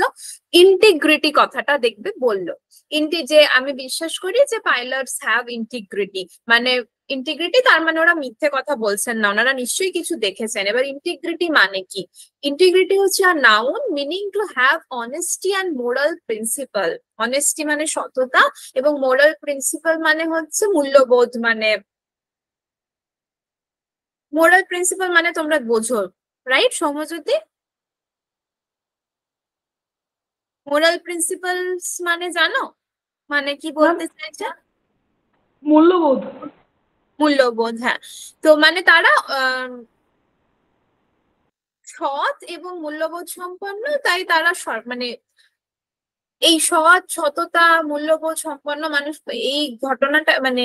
ইন্টিগ্রিটি কথাটা দেখবে বললো ইন্টি যে আমি বিশ্বাস করি যে পাইলটস হ্যাভ ইন্টিগ্রিটি মানে ইন্টিগ্রিটি তার মানে ওরা মিথ্যে কথা বলছেন না ওনারা নিশ্চয়ই কিছু দেখেছেন এবার ইন্টিগ্রিটি মানে কি ইন্টিগ্রিটি হচ্ছে আর noun meaning to have honesty and moral principle honesty মানে সততা এবং মোরাল প্রিন্সিপাল মানে হচ্ছে মূল্যবোধ মানে মোরাল প্রিন্সিপাল মানে তোমরা বোঝো রাইট সহমজ্যোতি মোরাল প্রিন্সিপালস মানে জানো মানে কি হ্যাঁ। বলতে চাইছে মূল্যবোধ মূল্যবোধ হ্যাঁ তো মানে তারা সৎ এবং মূল্যবোধ সম্পন্ন তাই তারা মানে এই সৎ সততা মূল্যবোধ সম্পন্ন মানুষ এই ঘটনাটা মানে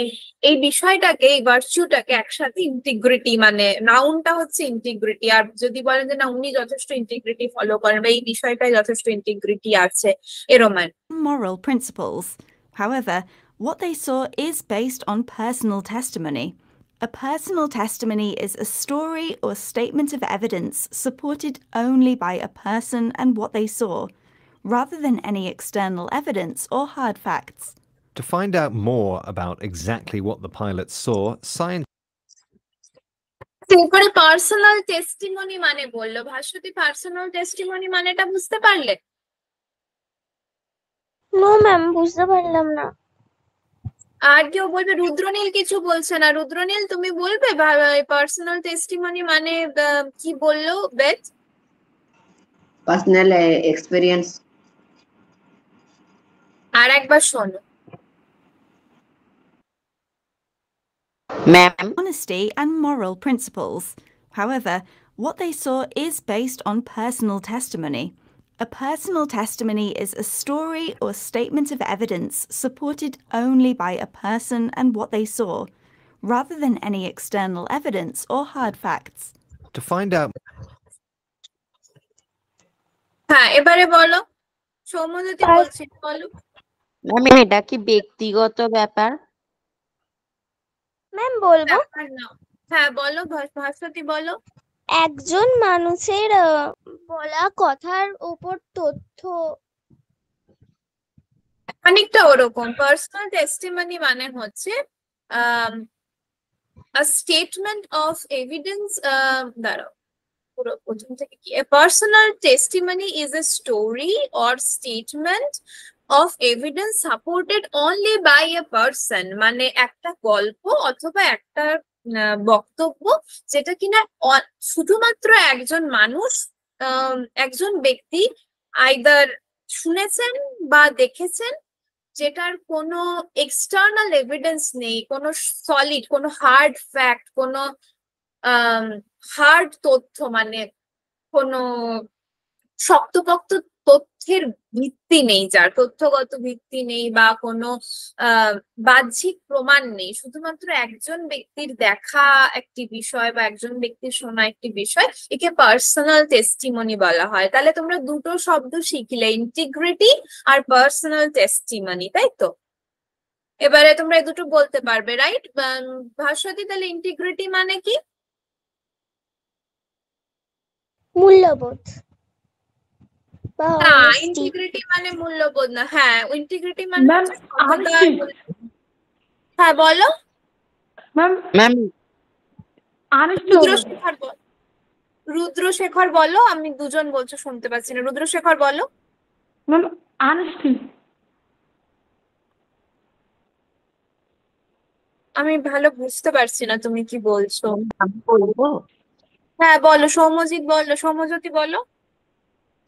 এই বিষয়টাকে এই ভার্চুটাকে একসাথে ইন্টিগ্রিটি মানে নাউনটা হচ্ছে ইন্টিগ্রিটি আর যদি বলেন যে না উনি যথেষ্ট ইন্টিগ্রিটি ফলো করেন বা এই বিষয়টাই যথেষ্ট ইন্টিগ্রিটি আছে এরম moral principles however what they saw is based on personal testimony A personal testimony is a story or statement of evidence supported only by a person and what they saw. rather than any external evidence or hard facts. To find out more about exactly what the pilots saw, scientists এরপরে personal testimony মানে বললো ভাস্বতী personal testimony মানেটা বুঝতে পারলে no ma'am বুঝতে পারলাম না আর কেউ বলবে রুদ্রনীল কিছু বলছে না রুদ্রনীল তুমি বলবে পার্সোনাল টেস্টিমনি মানে কি বললো বেথ পার্সোনাল এক্সপেরিয়েন্স আর একবার শোনো Honesty and moral principles. However, what they saw is based on personal testimony. A personal testimony is a story or statement of evidence supported only by a person and what they saw, rather than any external evidence or hard facts. To find out. হ্যাঁ ma'am এটা কি ব্যক্তিগত ব্যাপার ma'am বলবো হ্যাঁ বলো ভাস্বতী বলো একজন মানুষের বলা কথার উপর তথ্য অনেকটা ওরকম পার্সোনাল টেস্টিমনি মানে হচ্ছে স্টেটমেন্ট এভিডেন্স statement পুরো প্রথম থেকে কি personal testimony is a story or statement of evidence supported only by a person মানে একটা গল্প অথবা একটা বক্তব্য যেটা কিনা শুধুমাত্র একজন মানুষ একজন ব্যক্তি আইদার শুনেছেন বা দেখেছেন যেটার কোনো এক্সটার্নাল এভিডেন্স নেই কোনো সলিড কোনো হার্ড ফ্যাক্ট কোনো হার্ড তথ্য মানে কোনো শক্তপক্ত তথ্যের ভিত্তি নেই যার তথ্যগত ভিত্তি নেই বা কোনো বাহ্যিক প্রমাণ নেই শুধুমাত্র একজন ব্যক্তির দেখা একটি বিষয় বা একজন ব্যক্তির শোনা একটি বিষয় একে পার্সোনাল টেস্টিমনি বলা হয় তাহলে তোমরা দুটো শব্দ শিখলে ইন্টিগ্রিটি আর পার্সোনাল টেস্টিমনি তাই তো এবারে তোমরা এই দুটো বলতে পারবে রাইট ভাস্বতী তাহলে ইন্টিগ্রিটি মানে কি মূল্যবোধ না ইন্টিগ্রিটি মানে মূল্যবোধ না হ্যাঁ মানে হ্যাঁ বলো রুদ্রশেখর বলো আমি দুজন বলছো শুনতে পাচ্ছি না রুদ্রশেখর বলো আমি ভালো বুঝতে পারছি না তুমি কি বলছো হ্যাঁ বলো সৌম্যজিৎ বলো সৌম্যজ্যোতি বলো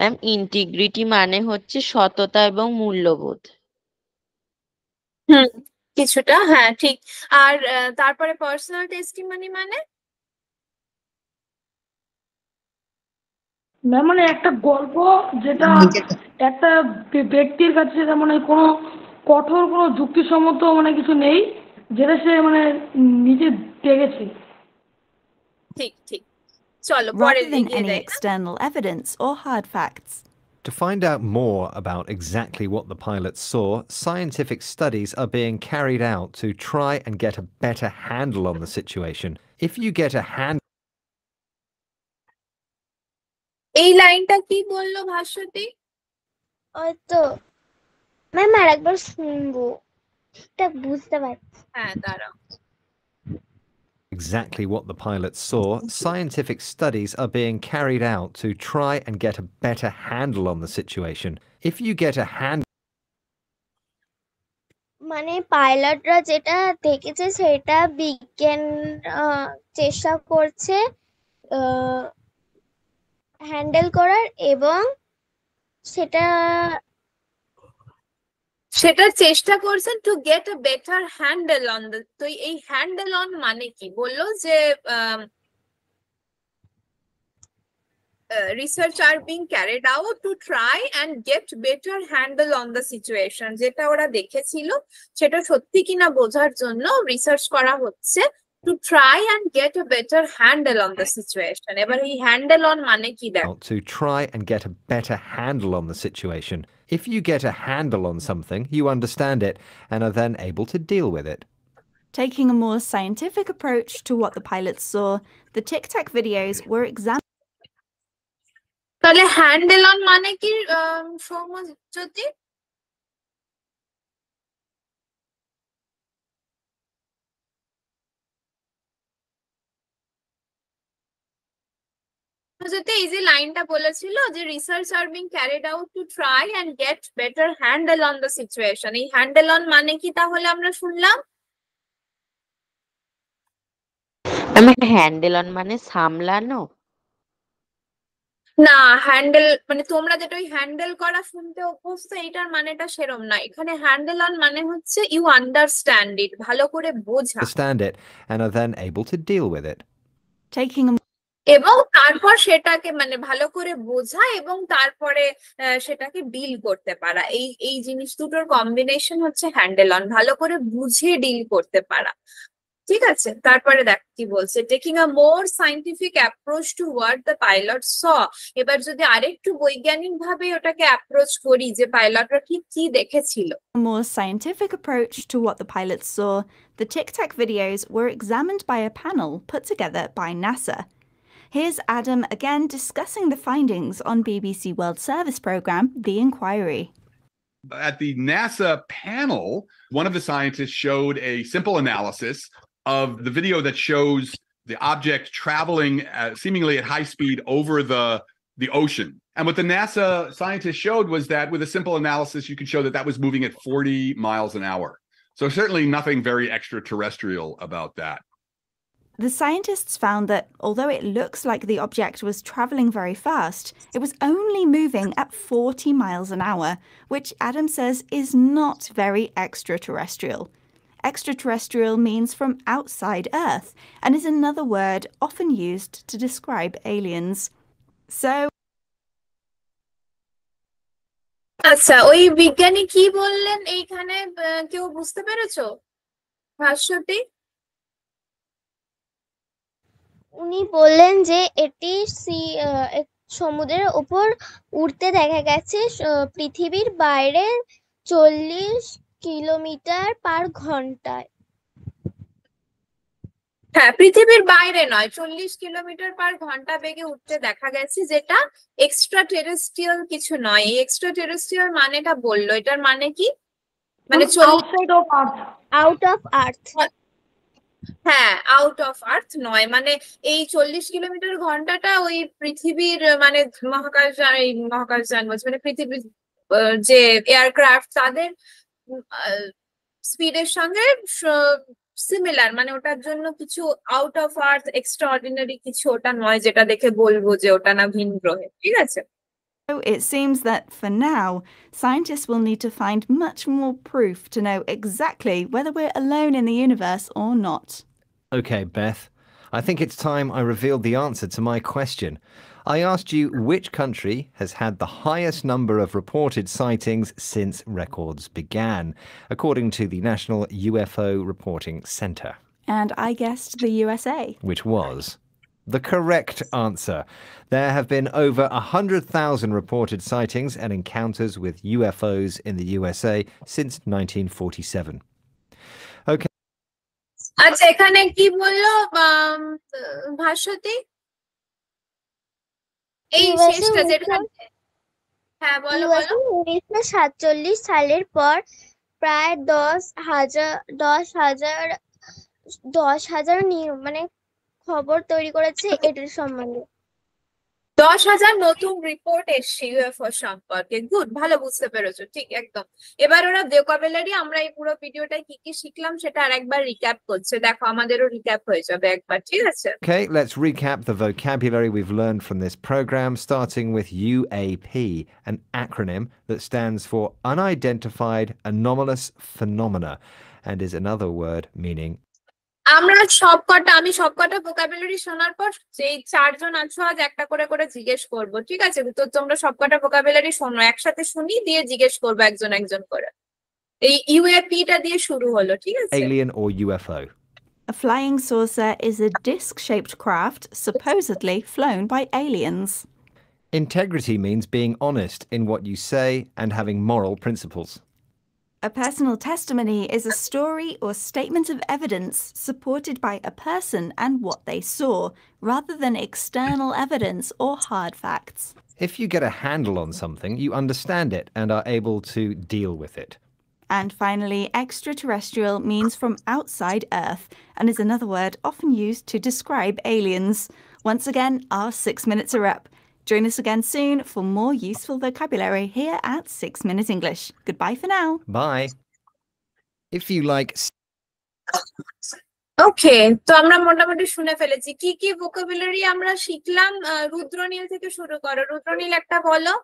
ম্যাম ইন্টিগ্রিটি মানে হচ্ছে সততা এবং মূল্যবোধ কিছুটা হ্যাঁ ঠিক আর তারপরে পার্সোনাল টেস্টিমনি মানে না মানে একটা গল্প যেটা একটা ব্যক্তির কাছে যেটা মানে কোনো কঠোর কোনো যুক্তিসম্মত মানে কিছু নেই যেটা সে মানে নিজে দেখেছে ঠিক ঠিক চলো rather than any external evidence or hard facts. To find out more about exactly what the pilots saw, scientific studies are being carried out to try and get a better handle on the situation. If you get a handle, এই লাইনটা কি বললো ভাস্বতী ওই তো ma'am আর একবার শুনবো ঠিক বুঝতে পারছি হ্যাঁ দাঁড়াও exactly what the pilots saw, scientific studies are being carried out to try and get a better handle on the situation. If you get a handle মানে পাইলটরা যেটা দেখেছে সেটা বিজ্ঞান চেষ্টা করছে হ্যান্ডেল করার এবং সেটা সেটা চেষ্টা করছেন to get a better handle on তো এই হ্যান্ডেল অন মানে কি বললো যে research are being carried out to try and get better handle on the situation যেটা ওরা দেখেছিল সেটা সত্যি কিনা বোঝার জন্য রিসার্চ করা হচ্ছে to try and get a better handle on the situation এবার এই হ্যান্ডেল অন মানে কি দেখো to try and get a better handle on the situation If you get a handle on something, you understand it and are then able to deal with it. Taking a more scientific approach to what the pilots saw, the Tic Tac videos were examined. তাহলে handle on মানে কি সৌম্যজ্যোতি যেতে এই যে লাইনটা বলেছিল যে research are being carried out to try and get better handle on the situation এই হ্যান্ডেল অন মানে কি তাহলে আমরা শুনলাম আমি হ্যান্ডেল অন মানে সামলানো না হ্যান্ডেল মানে তোমরা যেটা ওই হ্যান্ডেল করা শুনতে অভ্যস্ত এইটার মানেটা সেরম না এখানে হ্যান্ডেল অন মানে হচ্ছে ইউ আন্ডারস্ট্যান্ড ইট ভালো করে বোঝা understand it and are then able to deal with it taking a এবং তারপর সেটাকে মানে ভালো করে বোঝা এবং তারপরে সেটাকে ডিল করতে পারা এই এই জিনিস দুটোর কম্বিনেশন হচ্ছে হ্যান্ডেল অন ভালো করে বুঝে ডিল করতে পারা ঠিক আছে তারপরে দেখ কি বলছে taking a more scientific approach toward the pilot saw এবার যদি আরেকটু বৈজ্ঞানিক ভাবে ওটাকে অ্যাপ্রোচ করি যে পাইলটরা ঠিক কি দেখেছিল more scientific approach to what the pilot saw the TikTok videos videos examined by a panel put together by NASA Here's Adam again discussing the findings on BBC World Service programme The Inquiry. At the NASA panel, one of the scientists showed a simple analysis of the video that shows the object traveling at, uh, seemingly at high speed over the the ocean. And what the NASA scientist showed was that with a simple analysis, you could show that that was moving at 40 miles an hour. So certainly nothing very extraterrestrial about that. The scientists found that although it looks like the object was travelling very fast, it was only moving at 40 miles an hour, which Adam says is not very extraterrestrial. Extraterrestrial means from outside Earth and is another word often used to describe aliens. So, আচ্ছা ওই বিজ্ঞানী কি বললেন এইখানে কেউ বুঝতে পেরেছো ভাষ্যটি উনি বললেন যে এটি সি সমুদ্রের ওপর উঠতে দেখা গেছে পৃথিবীর বাইরে চল্লিশ কিলোমিটার পার ঘন্টায় হ্যাঁ পৃথিবীর বাইরে নয় চল্লিশ কিলোমিটার পার ঘন্টা বেগে উঠতে দেখা গেছে যেটা এক্সট্রা টেরেস্ট্রিয়াল কিছু নয় এক্সট্রা টেরেস্ট্রিয়াল মানেটা বললো এটার মানে কি মানে আউট অফ আর্থ হ্যাঁ আউট অফ আর্থ নয় মানে এই চল্লিশ কিলোমিটার ঘন্টাটা ওই পৃথিবীর মানে মহাকাশ এই যান বলছে মানে পৃথিবীর যে এয়ারক্রাফট তাদের স্পিডের সঙ্গে সিমিলার মানে ওটার জন্য কিছু out of earth extraordinary কিছু ওটা নয় যেটা দেখে বলবো যে ওটা না ভিন গ্রহে ঠিক আছে So it seems that for now, scientists will need to find much more proof to know exactly whether we're alone in the universe or not. Okay, Beth. I think it's time I revealed the answer to my question. I asked you which country has had the highest number of reported sightings since records began, according to the National UFO Reporting Centre. And I guessed the USA. Which was the correct answer. There have been over 100,000 reported sightings and encounters with UFOs in the USA since 1947. Okay. আচ্ছা এখানে কি বললো ভাষ্যতি এই শেষটা যেখানে হ্যাঁ বলো বলো উনিশশো সাতচল্লিশ সালের পর প্রায় দশ হাজার দশ হাজার দশ হাজার মানে খবর তৈরি করেছে এটির সম্বন্ধে দশ হাজার নতুন রিপোর্ট এসছে ইউএফও সম্পর্কে গুড ভালো বুঝতে পেরেছো ঠিক একদম এবার ওরা ভোকাবেলারি আমরা এই পুরো ভিডিওটা কি কি শিখলাম সেটা আরেকবার রিক্যাপ করছে দেখো আমাদেরও রিক্যাপ হয়ে যাবে একবার ঠিক আছে Okay let's recap the vocabulary we've learned from this program starting with UAP an acronym that stands for unidentified anomalous phenomena and is another word meaning আমরা সব আমি সব কটা ভোকাবুলারি শোনার পর সেই চারজন আছো আজ একটা করে করে জিজ্ঞেস করব ঠিক আছে তো তোমরা সব কটা ভোকাবুলারি শোনো একসাথে শুনি দিয়ে জিজ্ঞেস করবো একজন একজন করে এই ইউএপিটা দিয়ে শুরু হলো ঠিক আছে alien or UFO A flying saucer is a disc-shaped craft supposedly flown by aliens. Integrity means being honest in what you say and having moral principles. A personal testimony is a story or statement of evidence supported by a person and what they saw, rather than external evidence or hard facts. If you get a handle on something, you understand it and are able to deal with it. And finally, extraterrestrial means from outside Earth and is another word often used to describe aliens. Once again, our six minutes are up. Join us again soon for more useful vocabulary here at Six Minute English. Goodbye for now. Bye. If you like. ওকে তো আমরা মোটামুটি শুনে ফেলেছি কি কি vocabulary আমরা শিখলাম রুদ্রনীল থেকে শুরু করো রুদ্রনীল একটা বলো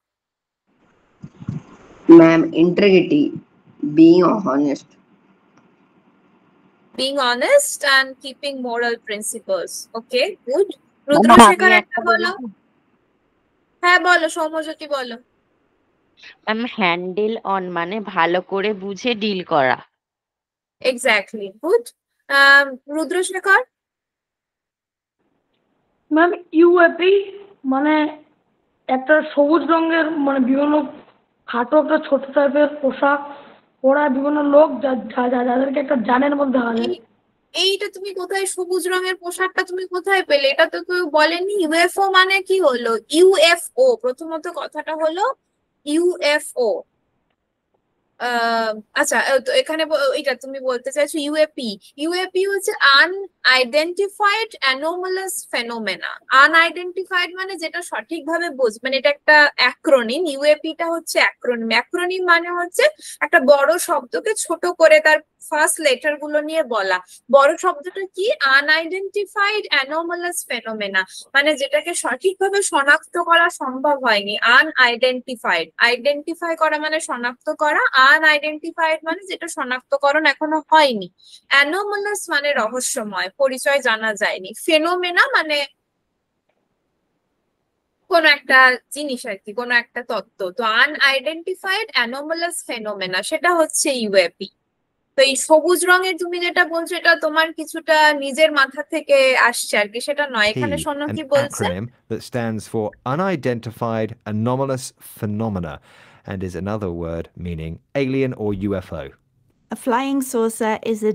ma'am integrity being honest being honest and keeping moral principles okay good Rudrashekhar একটা বলো হ্যাঁ বলো সৌম্যজ্যোতি বলো ম্যাম হ্যান্ডেল অন মানে ভালো করে বুঝে ডিল করা exactly good Rudrashekhar ma'am UAP মানে একটা সবুজ রঙের মানে বিভিন্ন খাটো একটা ছোট টাইপের পোশাক পরা বিভিন্ন লোক যা যা- যা- যাদেরকে একটা যানের মধ্যে আনে এইটা তুমি কোথায় সবুজ রঙের পোশাকটা তুমি কোথায় পেলে এটা তো কেউ বলেনি ইউএফও মানে কি হলো ইউএফও প্রথমত কথাটা হলো ইউএফও আচ্ছা এখানে এটা তুমি বলতে চাইছো ইউএপি ইউএপি হচ্ছে আনআইডেন্টিফাইড অ্যানোমালাস ফেনোমেনা আনআইডেন্টিফাইড মানে যেটা সঠিকভাবে বোঝ মানে এটা একটা অ্যাক্রোনিম ইউএপিটা হচ্ছে অ্যাক্রোনিম অ্যাক্রোনিম মানে হচ্ছে একটা বড় শব্দকে ছোট করে তার ফার্স্ট লেটার গুলো নিয়ে বলা বড় শব্দটা কি আনআইডেন্টিফাইড অ্যানোমালাস ফেনোমেনা মানে যেটাকে সঠিকভাবে শনাক্ত করা সম্ভব হয়নি আনআইডেন্টিফাইড আইডেন্টিফাই করা মানে শনাক্ত করা আনআইডেন্টিফাইড মানে যেটা শনাক্তকরণ এখনো হয়নি অ্যানোমালাস মানে রহস্যময় পরিচয় জানা যায়নি ফেনোমেনা মানে কোন একটা জিনিস আর কি কোন একটা তত্ত্ব তো আনআইডেন্টিফাইড অ্যানোমালাস ফেনোমেনা সেটা হচ্ছে ইউএপি তো এই সবুজ রঙের তুমি যেটা বলছো এটা তোমার কিছুটা নিজের মাথা থেকে আসছে আর কি সেটা নয় এখানে শোনো কি বলছে that stands for unidentified anomalous phenomena and is another word meaning alien or UFO A flying saucer is a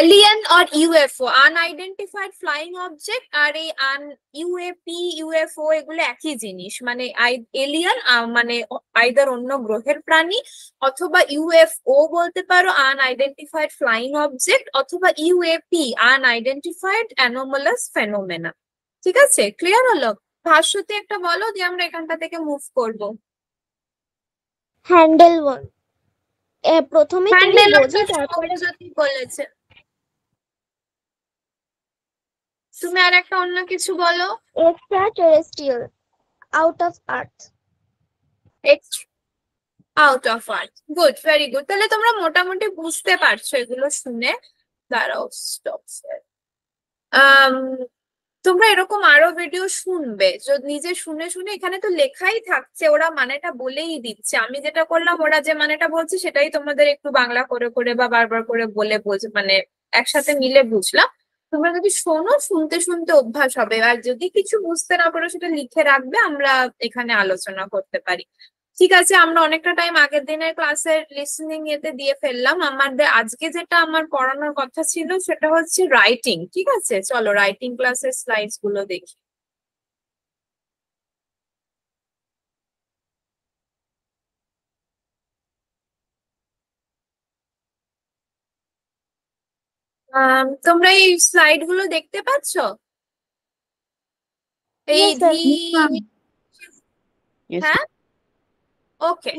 alien or UFO unidentified flying object আর এই আন ইউএপি ইউএফও এগুলো একই জিনিস মানে এলিয়ান মানে আইদার অন্য গ্রহের প্রাণী অথবা ইউএফও বলতে পারো আনআইডেন্টিফাইড ফ্লাইং অবজেক্ট অথবা ইউএপি আনআইডেন্টিফাইড অ্যানোমালাস ফেনোমেনা ঠিক আছে ক্লিয়ার হলো ভাষ্যতে একটা বলো যে আমরা এখানটা থেকে মুভ করব হ্যান্ডেল ওয়ান প্রথমে হ্যান্ডেল যদি বলেছে তুমি আর একটা অন্য কিছু বলো extraterrestrial out of earth out of earth good very good তাহলে তোমরা মোটামুটি বুঝতে পারছো এগুলো শুনে দাঁড়াও স্টপ um, তোমরা এরকম আরো ভিডিও শুনবে নিজে শুনে শুনে এখানে তো লেখাই থাকছে ওরা মানেটা বলেই দিচ্ছে আমি যেটা করলাম ওরা যে মানেটা বলছে সেটাই তোমাদের একটু বাংলা করে করে বা বারবার করে বলে বোঝ মানে একসাথে মিলে বুঝলাম তোমরা যদি শোনো শুনতে শুনতে অভ্যাস হবে আর যদি কিছু বুঝতে না পারো সেটা লিখে রাখবে আমরা এখানে আলোচনা করতে পারি ঠিক আছে আমরা অনেকটা টাইম আগের দিনের ক্লাসের লিসনিং এতে দিয়ে ফেললাম আমাদের আজকে যেটা আমার পড়ানোর কথা ছিল সেটা হচ্ছে রাইটিং ঠিক আছে চলো রাইটিং ক্লাসের স্লাইডস গুলো দেখি তোমরা এই স্লাইড গুলো দেখতে পাচ্ছ এই হ্যাঁ ওকে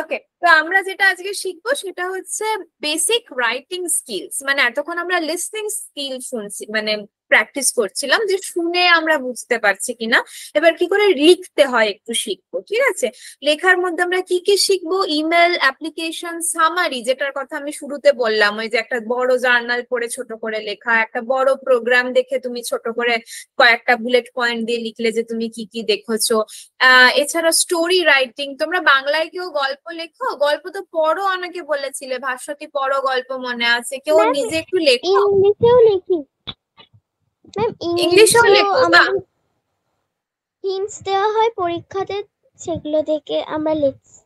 ওকে তো আমরা যেটা আজকে শিখবো সেটা হচ্ছে বেসিক রাইটিং স্কিলস মানে এতক্ষণ আমরা লিসনিং স্কিল শুনছি মানে প্র্যাকটিস করছিলাম যে শুনে আমরা বুঝতে পারছি কিনা এবার কি করে লিখতে হয় একটু শিখবো ঠিক আছে লেখার মধ্যে আমরা কি কি শিখবো ইমেল অ্যাপ্লিকেশন সামারি যেটার কথা আমি শুরুতে বললাম ওই যে একটা বড় জার্নাল পড়ে ছোট করে লেখা একটা বড় প্রোগ্রাম দেখে তুমি ছোট করে কয়েকটা বুলেট পয়েন্ট দিয়ে লিখলে যে তুমি কি কি দেখেছো এছাড়া স্টোরি রাইটিং তোমরা বাংলায় কেউ গল্প লেখো গল্প তো পড়ো অনেকে বলেছিলে ভাস্বতী পড়ো গল্প মনে আছে কেউ নিজে একটু লেখো ইংলিশেও লিখি ম্যাম ইংলিশও লেখা হিন্টস দেওয়া হয় পরীক্ষাতে সেগুলো থেকে আমরা লিখছি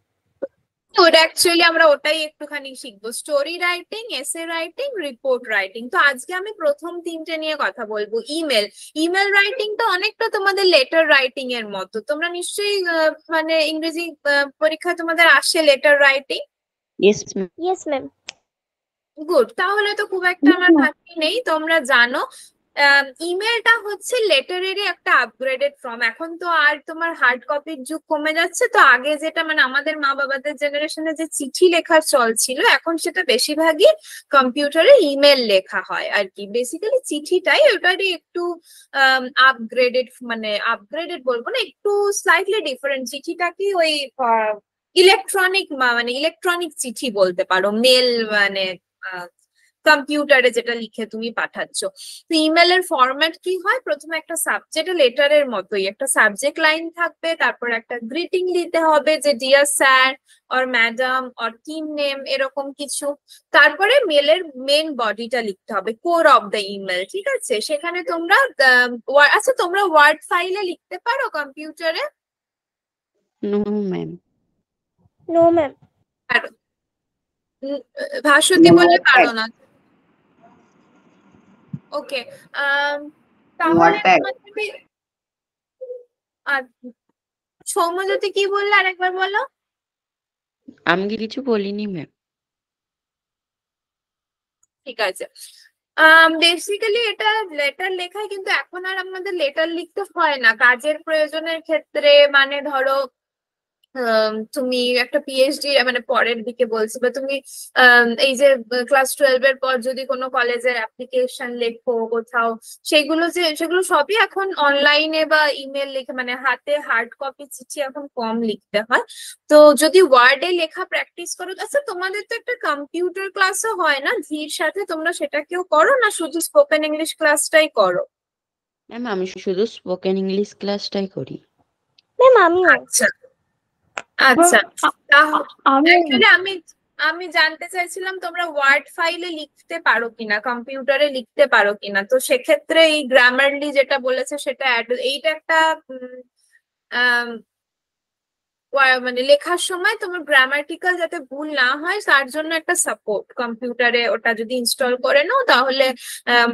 ওটা অ্যাকচুয়ালি আমরা ওটাই একটুখানি শিখবো স্টোরি রাইটিং এসে রাইটিং রিপোর্ট রাইটিং তো আজকে আমি প্রথম তিনটে নিয়ে কথা বলবো ইমেল ইমেল রাইটিং তো অনেকটা তোমাদের লেটার রাইটিং এর মতো তোমরা নিশ্চয়ই মানে ইংরেজি পরীক্ষায় তোমাদের আসে letter writing yes ma'am good তাহলে তো খুব একটা আমার বাকি নেই তোমরা জানো ইমেলটা um, হচ্ছে লেটারেরই একটা আপগ্রেডেড ফর্ম এখন তো আর তোমার হার্ড কপির যুগ কমে যাচ্ছে তো আগে যেটা মানে আমাদের মা বাবাদের জেনারেশনে যে চিঠি লেখার চল ছিল এখন সেটা বেশিরভাগই কম্পিউটারে ইমেল লেখা হয় আর কি বেসিক্যালি চিঠিটাই ওটারই একটু আপগ্রেডেড um, মানে আপগ্রেডেড বলবো না একটু স্লাইটলি ডিফারেন্ট চিঠিটা কি ওই ইলেকট্রনিক মানে ইলেকট্রনিক চিঠি বলতে পারো মেল মানে কম্পিউটারে যেটা লিখে তুমি পাঠাচ্ছ তো ইমেলের ফরম্যাট কি হয় প্রথমে একটা সাবজেক্ট লেটারের মতোই একটা সাবজেক্ট লাইন থাকবে তারপর একটা গ্রিটিং দিতে হবে যে dear sir or madam or team name এরকম কিছু তারপরে মেলের মেন বডিটা লিখতে হবে কোর অফ দ্য ইমেল ঠিক আছে সেখানে তোমরা আচ্ছা তোমরা ওয়ার্ড ফাইলে লিখতে পারো কম্পিউটারে নো ম্যাম নো ম্যাম ভাষণ বলে পারো না ওকে um, তাহলে সৌম্যজ্যোতি কি বললে আরেকবার বলো আমি কি কিছু বলিনি ম্যাম ঠিক আছে বেসিক্যালি um, এটা লেটার লেখায় কিন্তু এখন আর আমাদের লেটার লিখতে হয় না কাজের প্রয়োজনের ক্ষেত্রে মানে ধরো তুমি একটা পিএইচডি মানে পরের দিকে বলছি বা তুমি এই যে ক্লাস টুয়েলভ এর পর যদি কোনো কলেজের অ্যাপ্লিকেশন লেখো কোথাও সেগুলো যে সেগুলো সবই এখন অনলাইনে বা ইমেল লিখে মানে হাতে হার্ড কপি চিঠি এখন কম লিখতে হয় তো যদি ওয়ার্ডে লেখা প্র্যাকটিস করো আচ্ছা তোমাদের তো একটা কম্পিউটার ক্লাসও হয় না ধীর সাথে তোমরা সেটা কেউ করো না শুধু স্পোকেন ইংলিশ ক্লাসটাই করো ম্যাম আমি শুধু স্পোকেন ইংলিশ ক্লাসটাই করি ম্যাম আমি আচ্ছা আচ্ছা আমি আমি জানতে চাইছিলাম তোমরা ওয়ার্ড ফাইলে লিখতে পারো কিনা কম্পিউটারে লিখতে পারো কিনা তো সেক্ষেত্রে এই গ্রামারলি যেটা বলেছে সেটা এইটা একটা মানে লেখার সময় তোমার গ্রামাটিক্যাল যাতে ভুল না হয় তার জন্য একটা সাপোর্ট কম্পিউটারে ওটা যদি ইনস্টল করে নাও তাহলে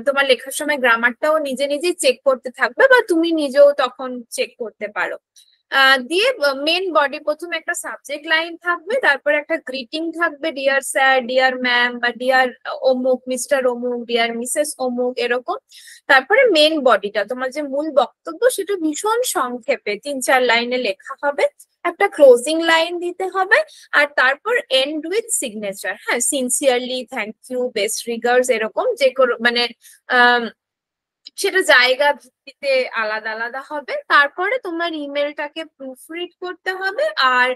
তোমার লেখার সময় গ্রামারটাও নিজে নিজেই চেক করতে থাকবে বা তুমি নিজেও তখন চেক করতে পারো দিয়ে মেন বডি প্রথমে একটা সাবজেক্ট লাইন থাকবে তারপর একটা গ্রিটিং থাকবে ডিয়ার স্যার ডিয়ার ম্যাম বা ডিয়ার অমুক মিস্টার অমুক ডিয়ার মিসেস অমুক এরকম তারপরে মেন বডিটা তোমার যে মূল বক্তব্য সেটা ভীষণ সংক্ষেপে তিন চার লাইনে লেখা হবে একটা ক্লোজিং লাইন দিতে হবে আর তারপর এন্ড উইথ সিগনেচার হ্যাঁ sincerely thank you best regards এরকম যে মানে আহ সেটা জায়গা ভিত্তিতে আলাদা আলাদা হবে তারপরে তোমার ইমেলটাকে প্রুফ রিড করতে হবে আর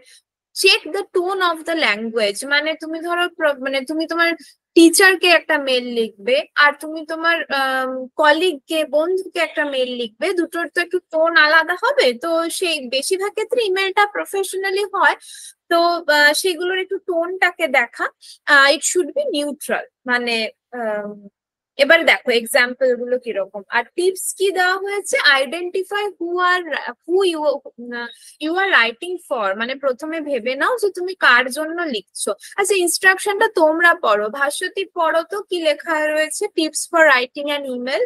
check the tone of the language মানে তুমি ধরো মানে তুমি তোমার টিচারকে একটা মেল লিখবে আর তুমি তোমার কলিগকে বন্ধুকে একটা মেল লিখবে দুটোর তো একটু টোন আলাদা হবে তো সেই বেশিরভাগ ক্ষেত্রে ইমেলটা প্রফেশনালি হয় তো সেগুলোর একটু টোনটাকে দেখা ইট শুড বি নিউট্রাল মানে এবার দেখো এক্সাম্পল গুলো কিরকম আর টিপস কি দেওয়া হয়েছে identify who are who you you are writing for মানে প্রথমে ভেবে নাও যে তুমি কার জন্য লিখছো আচ্ছা ইনস্ট্রাকশনটা তোমরা পড়ো ভাস্বতী পড়ো তো কি লেখা রয়েছে tips for writing an email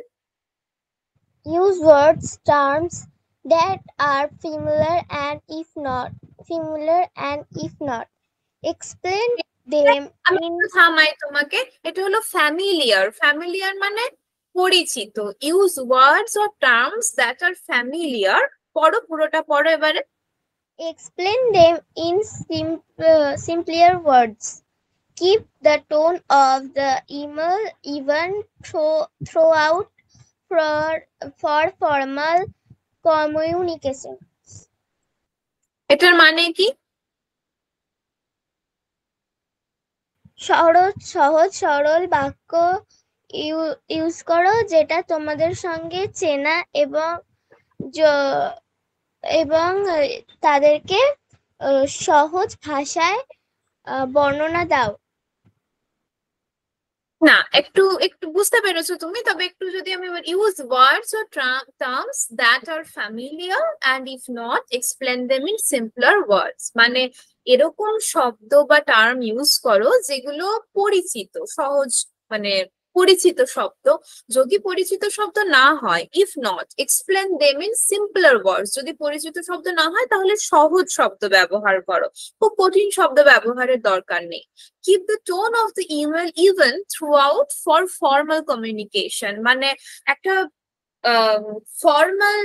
use words terms that are familiar and if not familiar and if not explain আমি থামাই তোমাকে এটা হলো ফ্যামিলিয়ার ফ্যামিলিয়ার মানে পরিচিত use words or terms that are familiar পড়ো পুরোটা পড়ো এবারে explain them in simpler words keep the tone of the email even through throughout for for formal communications. এটার মানে কি সহজ সহজ সরল বাক্য ইউজ করো যেটা তোমাদের সঙ্গে চেনা এবং এবং তাদেরকে সহজ ভাষায় বর্ণনা দাও না একটু একটু বুঝতে পেরেছো তুমি তবে একটু যদি আমি use words or terms that are familiar and if not explain them in simpler words মানে এরকম শব্দ বা টার্ম ইউজ করো যেগুলো পরিচিত সহজ মানে পরিচিত শব্দ যদি পরিচিত শব্দ না হয় if not explain them in simpler words যদি পরিচিত শব্দ না হয় তাহলে সহজ শব্দ ব্যবহার করো খুব কঠিন শব্দ ব্যবহারের দরকার নেই keep the tone of the email even throughout for formal communication মানে একটা ফর্মাল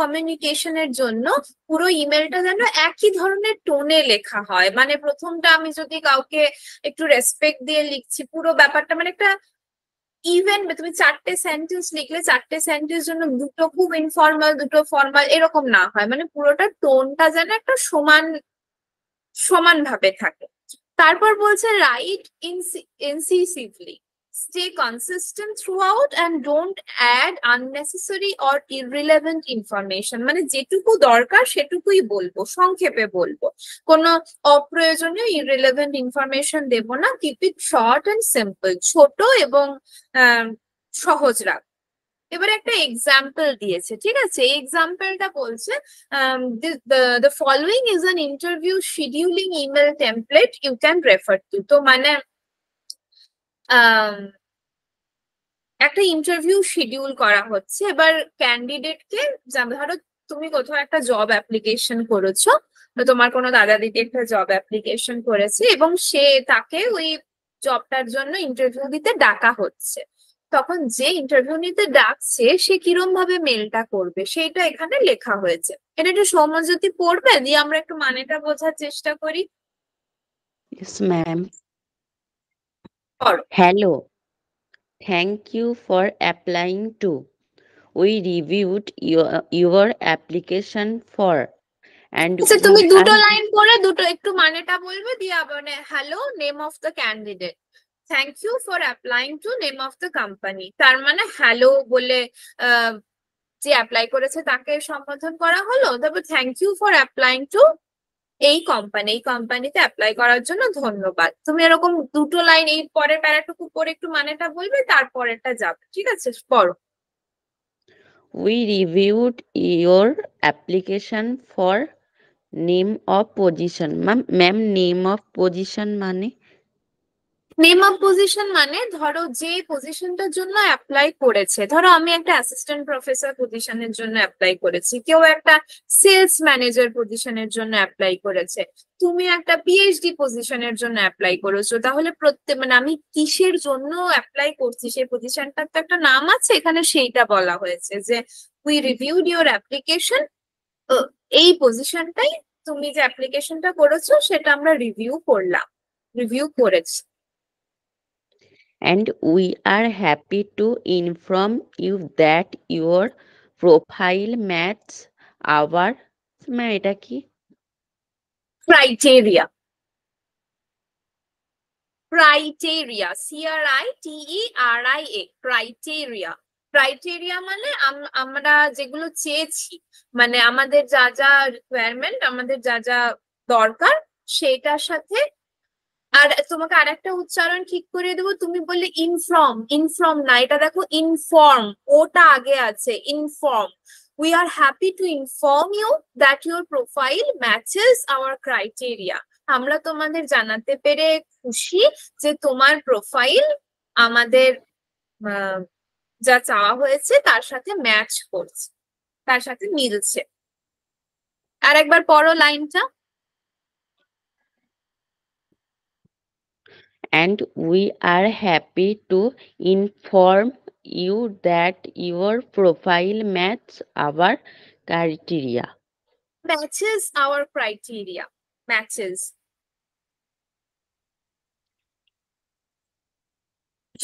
কমিউনিকেশনের জন্য পুরো ইমেলটা যেন একই ধরনের টোনে লেখা হয় মানে প্রথমটা আমি যদি কাউকে একটু রেসপেক্ট দিয়ে লিখছি পুরো ব্যাপারটা মানে একটা ইভেন মানে তুমি চারটে সেন্টেন্স লিখলে চারটে সেন্টেন্স জন্য দুটো খুব ইনফর্মাল দুটো ফর্মাল এরকম না হয় মানে পুরোটা টোনটা যেন একটা সমান সমানভাবে থাকে তারপর বলছে write incisively stay consistent throughout and don't add unnecessary or irrelevant information মানে যেটুকু দরকার সেটুকুই বলবো সংক্ষেপে বলবো কোনো অপ্রয়োজনীয় ইরিলেভেন্ট ইনফরমেশন দেব না keep it short and simple ছোট এবং সহজ রাখ এবার একটা এক্সাম্পল দিয়েছে ঠিক আছে এই এক্সাম্পলটা বলছে the following is an interview scheduling email template you can refer to তো মানে একটা ইন্টারভিউ শিডিউল করা হচ্ছে এবার ক্যান্ডিডেটকে ধরো তুমি কোথাও একটা জব অ্যাপ্লিকেশন করেছো তোমার কোনো দাদা দিদি একটা জব অ্যাপ্লিকেশন করেছে এবং সে তাকে ওই জবটার জন্য ইন্টারভিউ দিতে ডাকা হচ্ছে তখন যে ইন্টারভিউ নিতে ডাকছে সে কিরম ভাবে মেলটা করবে সেটা এখানে লেখা হয়েছে এটা একটু সৌম্যজ্যোতি পড়বে দিয়ে আমরা একটু মানেটা বোঝার চেষ্টা করি ma'am hello thank you for applying to we We reviewed your, your application for আচ্ছা, তুমি দুটো লাইন পড়ে দুটো একটু মানেটা বলবে দিয়ে মানে hello name of the candidate thank you for applying to name of the company তার মানে হ্যালো বলে আহ, যে অ্যাপ্লাই করেছে তাকে সম্বোধন করা হলো তারপর thank you for applying to এই কোম্পানি এই কোম্পানিতে অ্যাপ্লাই করার জন্য ধন্যবাদ তুমি এরকম দুটো লাইন এই পরের প্যারাটুকু পরে একটু মানেটা বলবে তারপরেরটা যাবে ঠিক আছে পড়ো we reviewed your application for name of position ma'am ma'am name of position মানে নেম অফ পজিশন মানে ধরো যে পজিশনটার জন্য অ্যাপ্লাই করেছে ধরো আমি একটা অ্যাসিস্ট্যান্ট প্রফেসর পজিশনের জন্য অ্যাপ্লাই করেছি কেউ একটা সেলস ম্যানেজার পজিশনের জন্য অ্যাপ্লাই করেছে তুমি একটা পিএইচডি পজিশনের জন্য অ্যাপ্লাই করেছো তাহলে প্রত্যেক মানে আমি কিসের জন্য অ্যাপ্লাই করছি সেই পজিশনটার তো একটা নাম আছে এখানে সেইটা বলা হয়েছে যে উই রিভিউড ইউর অ্যাপ্লিকেশন এই পজিশনটাই তুমি যে অ্যাপ্লিকেশনটা করেছো সেটা আমরা রিভিউ করলাম রিভিউ করেছি and we are happy to inform you that your profile matches our এটা কি criteria criteria c r i t e r i a criteria criteria মানে আমরা যেগুলো চেয়েছি মানে আমাদের যা যা রিকোয়ারমেন্ট আমাদের যা যা দরকার সেটার সাথে আর তোমাকে আর একটা উচ্চারণ ঠিক করে দেবো তুমি বললে ইনফর্ম ইনফর্ম না এটা দেখো ইনফর্ম ওটা আগে আছে inform we are happy to inform you that your profile matches our criteria আমরা তোমাদের জানাতে পেরে খুশি যে তোমার প্রোফাইল আমাদের যা চাওয়া হয়েছে তার সাথে ম্যাচ করছে তার সাথে মিলছে আর একবার পরো লাইনটা and we are happy to inform you that your profile matches our criteria. Matches our criteria. Matches.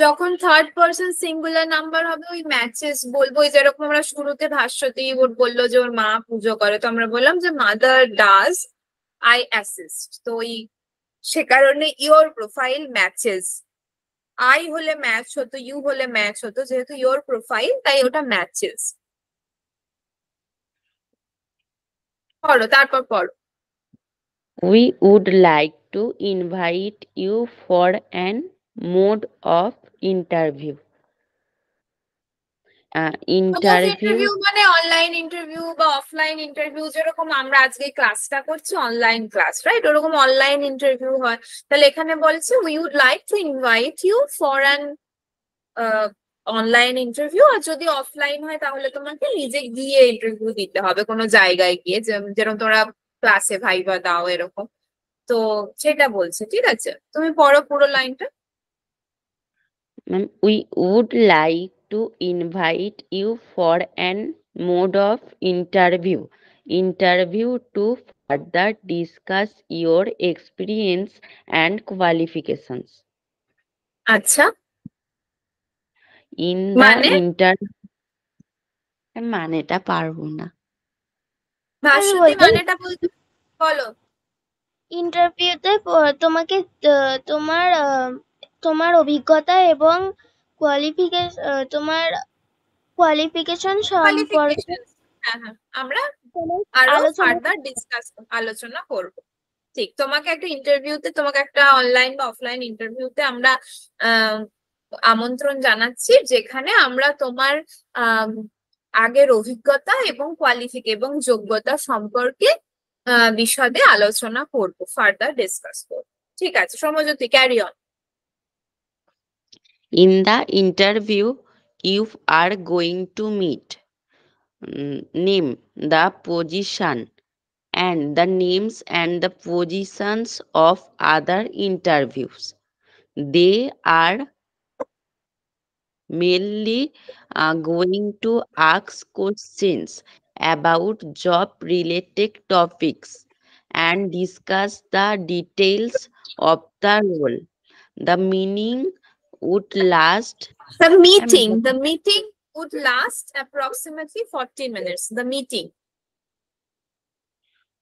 যখন থার্ড পার্সন সিঙ্গুলার নাম্বার হবে ওই ম্যাচেস বলবো ওই যেরকম আমরা শুরুতে ভাষ্যতেই ওর বললো যে ওর মা পুজো করে তো আমরা বললাম যে মাদার ডাজ আই অ্যাসিস্ট তো ওই সে কারণে ইওর প্রোফাইল ম্যাচেস আই হলে ম্যাচ হতো ইউ হলে ম্যাচ হতো যেহেতু ইওর প্রোফাইল তাই ওটা ম্যাচেস পড়ো তারপর পড়ো we would like to invite you for an mode of interview interview মানে অনলাইন ইন্টারভিউ বা অফলাইন ইন্টারভিউ যেরকম আমরা আজকে ক্লাসটা করছি অনলাইন ক্লাস রাইট ওরকম অনলাইন ইন্টারভিউ হয় তাহলে এখানে বলছে we would like to invite you for an online interview আর যদি অফলাইন হয় তাহলে তোমাকে নিজে গিয়ে ইন্টারভিউ দিতে হবে কোনো জায়গায় গিয়ে যেরকম তোমরা ক্লাসে ভাইবা দাও এরকম তো সেটা বলছে ঠিক আছে তুমি পড়ো পুরো লাইনটা we would like to invite you for an mode of interview. Interview to further discuss your experience and qualifications. আচ্ছা ইন মানে ইন্টার মানেটা পারবো না ভাষণে মানেটা বলতে বলো ইন্টারভিউতে তোমাকে তোমার তোমার অভিজ্ঞতা এবং কোয়ালিফিকেশন তোমার কোয়ালিফিকেশন সম্পর্কে হ্যাঁ, হ্যাঁ আমরা আরো ফার্দার ডিসকাস আলোচনা করব ঠিক তোমাকে একটা ইন্টারভিউতে তোমাকে একটা অনলাইন বা অফলাইন ইন্টারভিউতে আমরা আমন্ত্রণ জানাচ্ছি যেখানে আমরা তোমার আগের অভিজ্ঞতা এবং কোয়ালিফিক এবং যোগ্যতা সম্পর্কে বিশদে আলোচনা করব ফার্দার ডিসকাস করব ঠিক আছে সমজতি carry on In the interview, you are going to meet. Mm, name the position and the names and the positions of other interviews. They are mainly uh, going to ask questions about job related topics and discuss the details of the role, the meaning would last the meeting the meeting would last approximately 40 minutes the meeting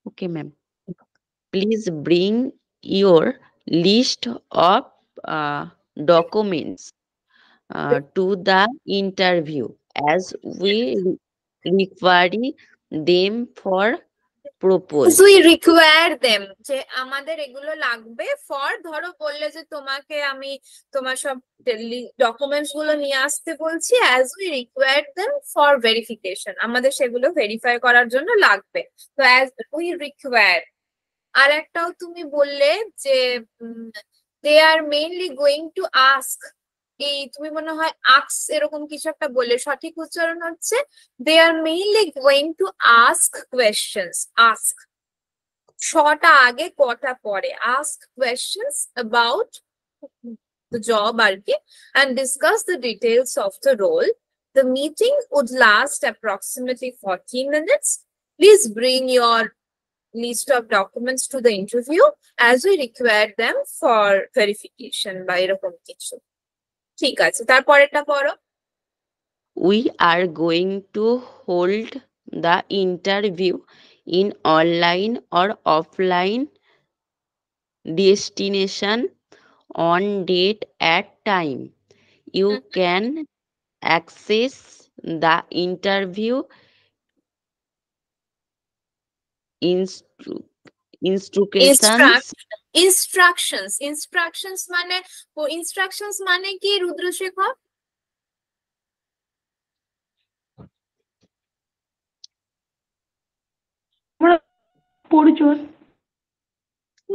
okay ma'am please bring your list of uh, documents uh, to the interview as we require them for propose we require them যে আমাদের এগুলো লাগবে for ধরো বললে যে তোমাকে আমি তোমার সব ডকুমেন্টস গুলো নিয়ে আসতে বলছি as we require them for verification আমাদের সেগুলো ভেরিফাই করার জন্য লাগবে তো অ্যাজ উই রিকোয়ার আর একটাও তুমি বললে যে they are mainly going to ask এই তুমি মনে হয় আক্স এরকম কিছু একটা বললে সঠিক উচ্চারণ হচ্ছে they are mainly going to ask questions ask শটা আগে কটা পরে আস্ক কোয়েশ্চেন্স অ্যাবাউট জব আর কি and discuss the details of the role The meeting would last approximately 14 minutes. Please bring your list of documents to the interview as we require them for verification by Rakum Kitchen. ঠিক আছে তারপরেরটা পড়ো we are going to hold the interview in online or offline destination on date at time you can access the interview instru instructions Instruct. Instructions instructions মানে instructions মানে কি রুদ্রশেখর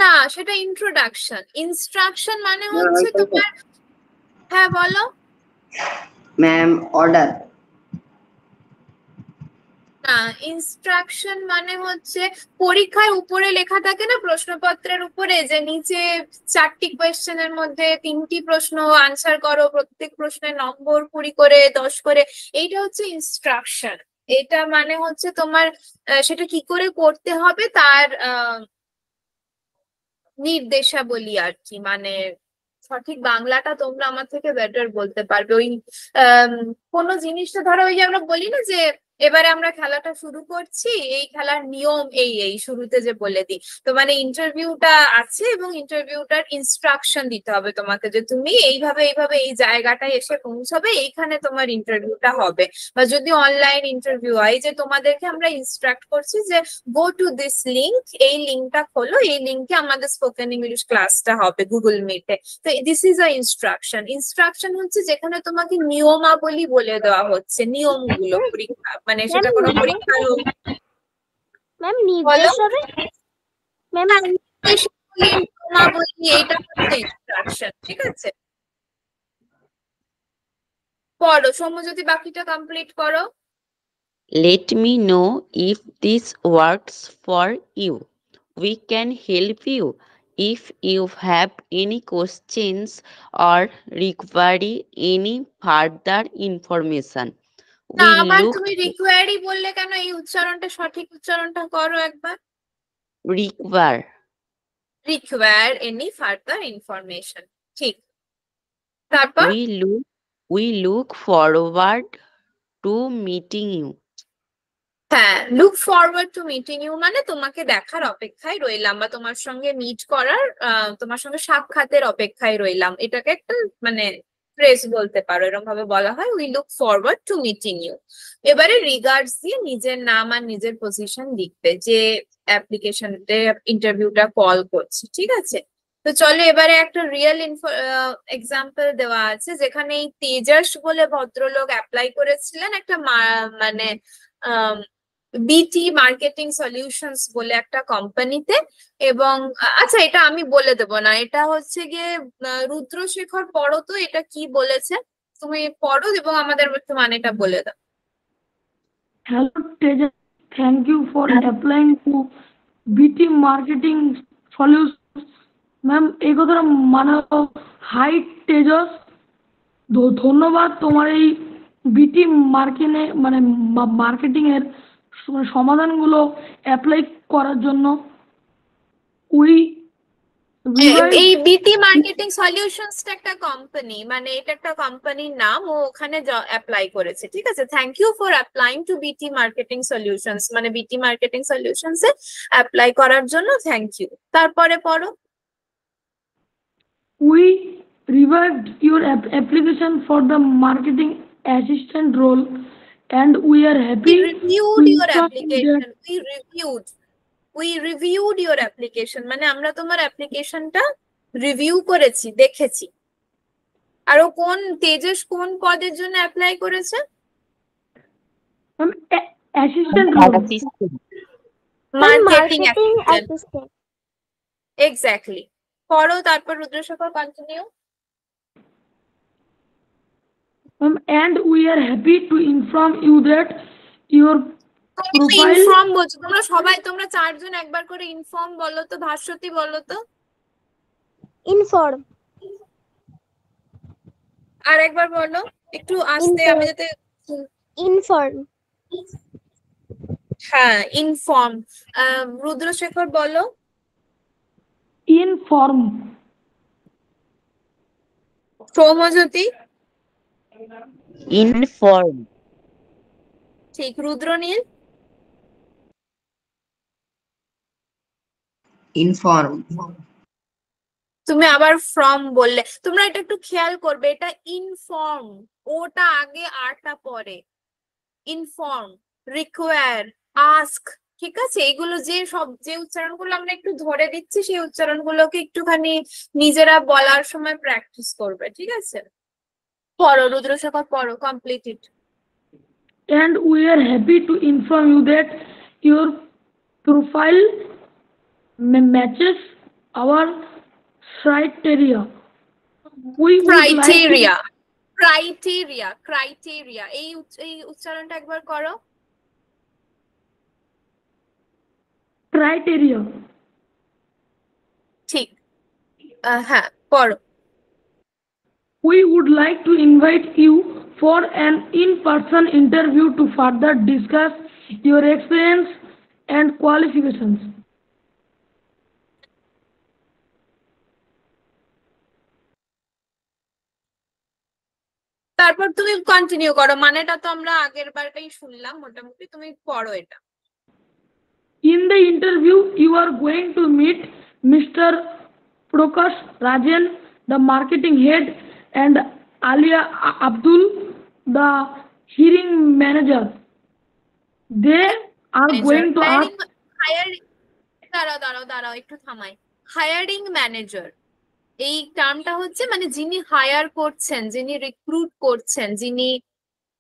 না সেটা introduction instruction মানে হ্যাঁ, হচ্ছে হ্যাঁ, তোমার হ্যাঁ বলো ম্যাম অর্ডার না ইনস্ট্রাকশন মানে হচ্ছে পরীক্ষার উপরে লেখা থাকে না প্রশ্নপত্রের উপরে যে নিচে চারটি কোয়েশ্চেনের মধ্যে তিনটি প্রশ্ন আনসার করো প্রত্যেক প্রশ্নের নম্বর কুড়ি করে দশ করে এইটা হচ্ছে ইনস্ট্রাকশন এটা মানে হচ্ছে তোমার সেটা কি করে করতে হবে তার নির্দেশাবলী আর কি মানে সঠিক বাংলাটা তোমরা আমার থেকে বেটার বলতে পারবে ওই কোনো জিনিসটা ধরো ওই যে আমরা বলি না যে এবারে আমরা খেলাটা শুরু করছি এই খেলার নিয়ম এই এই শুরুতে যে বলে দিই তো মানে ইন্টারভিউটা আছে এবং ইন্টারভিউটার ইনস্ট্রাকশন দিতে হবে তোমাকে যে তুমি এইভাবে এইভাবে এই জায়গাটায় এসে পৌঁছবে এইখানে তোমার ইন্টারভিউটা হবে বা যদি অনলাইন ইন্টারভিউ হয় যে তোমাদেরকে আমরা ইনস্ট্রাক্ট করছি যে গো টু দিস লিঙ্ক এই লিঙ্কটা খোলো এই লিঙ্কে আমাদের স্পোকেন ইংলিশ ক্লাসটা হবে গুগল মিটে তো this is a instruction instruction হচ্ছে যেখানে তোমাকে নিয়মাবলী বলে দেওয়া হচ্ছে নিয়মগুলো পরীক্ষা মানে সেটা কোনো পরীক্ষা হোক ম্যাম নির্দেশ হবে ম্যাম না বলি এটা হচ্ছে ঠিক আছে পড়ো বাকিটা কমপ্লিট করো let me know if this works for you we can help you if you have any questions or require any further information না তুমি রিকোয়ারি বললে কেন এই উচ্চারণটা সঠিক উচ্চারণটা করো একবার রিকোয়ার রিকোয়ার এনি ইনফরমেশন ঠিক তারপর we look to meeting you হ্যাঁ look forward to meeting you মানে তোমাকে দেখার অপেক্ষায় রইলাম বা তোমার সঙ্গে মিট করার তোমার সঙ্গে সাক্ষাতের অপেক্ষায় রইলাম এটাকে একটা মানে প্রেস বলতে পারো এরকম ভাবে বলা হয় we look forward to meeting you এবারে রিগার্ডস দিয়ে নিজের নাম আর নিজের পজিশন লিখবে যে অ্যাপ্লিকেশন ইন্টারভিউটা কল করছে ঠিক আছে তো চলো এবারে একটা রিয়েল এক্সাম্পল দেওয়া আছে যেখানে এই তেজাস বলে ভদ্রলোক অ্যাপ্লাই করেছিলেন একটা মানে বিটি মার্কেটিং সলিউশনস বলে একটা কোম্পানিতে এবং আচ্ছা এটা আমি বলে দেব না এটা হচ্ছে গিয়ে রুদ্রশেখর পড়ো তো এটা কি বলেছে তুমি পড়ো এবং আমাদের বর্তমানে এটা বলে দাও hello Teja thank you for applying to BT marketing solution ma'am এই কথাটা মানে হাই তেজস ধন্যবাদ তোমার এই বিটি মার্কেটে মানে মার্কেটিং এর সমাধানগুলো অ্যাপ্লাই করার জন্য উই এই বিটি মার্কেটিং সলিউশনসটা একটা কোম্পানি মানে এটা একটা কোম্পানির নাম ও ওখানে অ্যাপ্লাই করেছে ঠিক আছে thank you for applying to BT marketing solutions মানে বিটি মার্কেটিং সলিউশনস এ অ্যাপ্লাই করার জন্য থ্যাংক ইউ তারপরে পড়ো we revived your application for the marketing assistant role and we are happy. We reviewed your application. We reviewed. We reviewed your application মানে আমরা তোমার অ্যাপ্লিকেশনটা review করেছি দেখেছি আরো কোন তেজস কোন পদের জন্য অ্যাপ্লাই করেছে এক্স্যাক্টলি পড়ো তারপর Rudrashekhar continue Um, and we are happy to inform you that your profile inform বলছো তোমরা সবাই তোমরা চারজন একবার করে ইনফর্ম বলো তো ভাস্বতী বলো তো ইনফর্ম আর একবার বলো একটু আস্তে আমি যাতে ইনফর্ম হ্যাঁ ইনফর্ম রুদ্রশেখর বলো ইনফর্ম সৌম্যজ্যোতি ইনফর্ম ঠিক রুদ্রনীল ইনফর্ম তুমি আবার ফ্রম বললে তোমরা এটা একটু খেয়াল করবে এটা ইনফর্ম ওটা আগে আরটা পরে ইনফর্ম রিকোয়ার আস্ক ঠিক আছে এইগুলো যে সব যে উচ্চারণগুলো আমরা একটু ধরে দিচ্ছি সেই উচ্চারণগুলোকে একটুখানি নিজেরা বলার সময় প্র্যাকটিস করবে ঠিক আছে পড়ো রুদ্রশেখর পড়ো complete it and we are happy to inform you that your profile matches our criteria we criteria criteria criteria এই এই উচ্চারণটা একবার করো ক্রাইটেরিয়া ঠিক হ্যাঁ পড়ো we would like to invite you for an in-person interview to further discuss your experience and qualifications. তারপর তুমি কন্টিনিউ করো মানেটা তো আমরা আগের বারটাই শুনলাম মোটামুটি তুমি করো এটা in the interview you are going to meet mister Prakash Rajan the marketing head and Alia Abdul, the hearing manager. They are manager. going to hiring, ask. Hiring, দাঁড়াও দাঁড়াও দাঁড়াও একটু থামাই হায়ারিং ম্যানেজার এই টার্মটা হচ্ছে মানে যিনি হায়ার করছেন যিনি রিক্রুট করছেন যিনি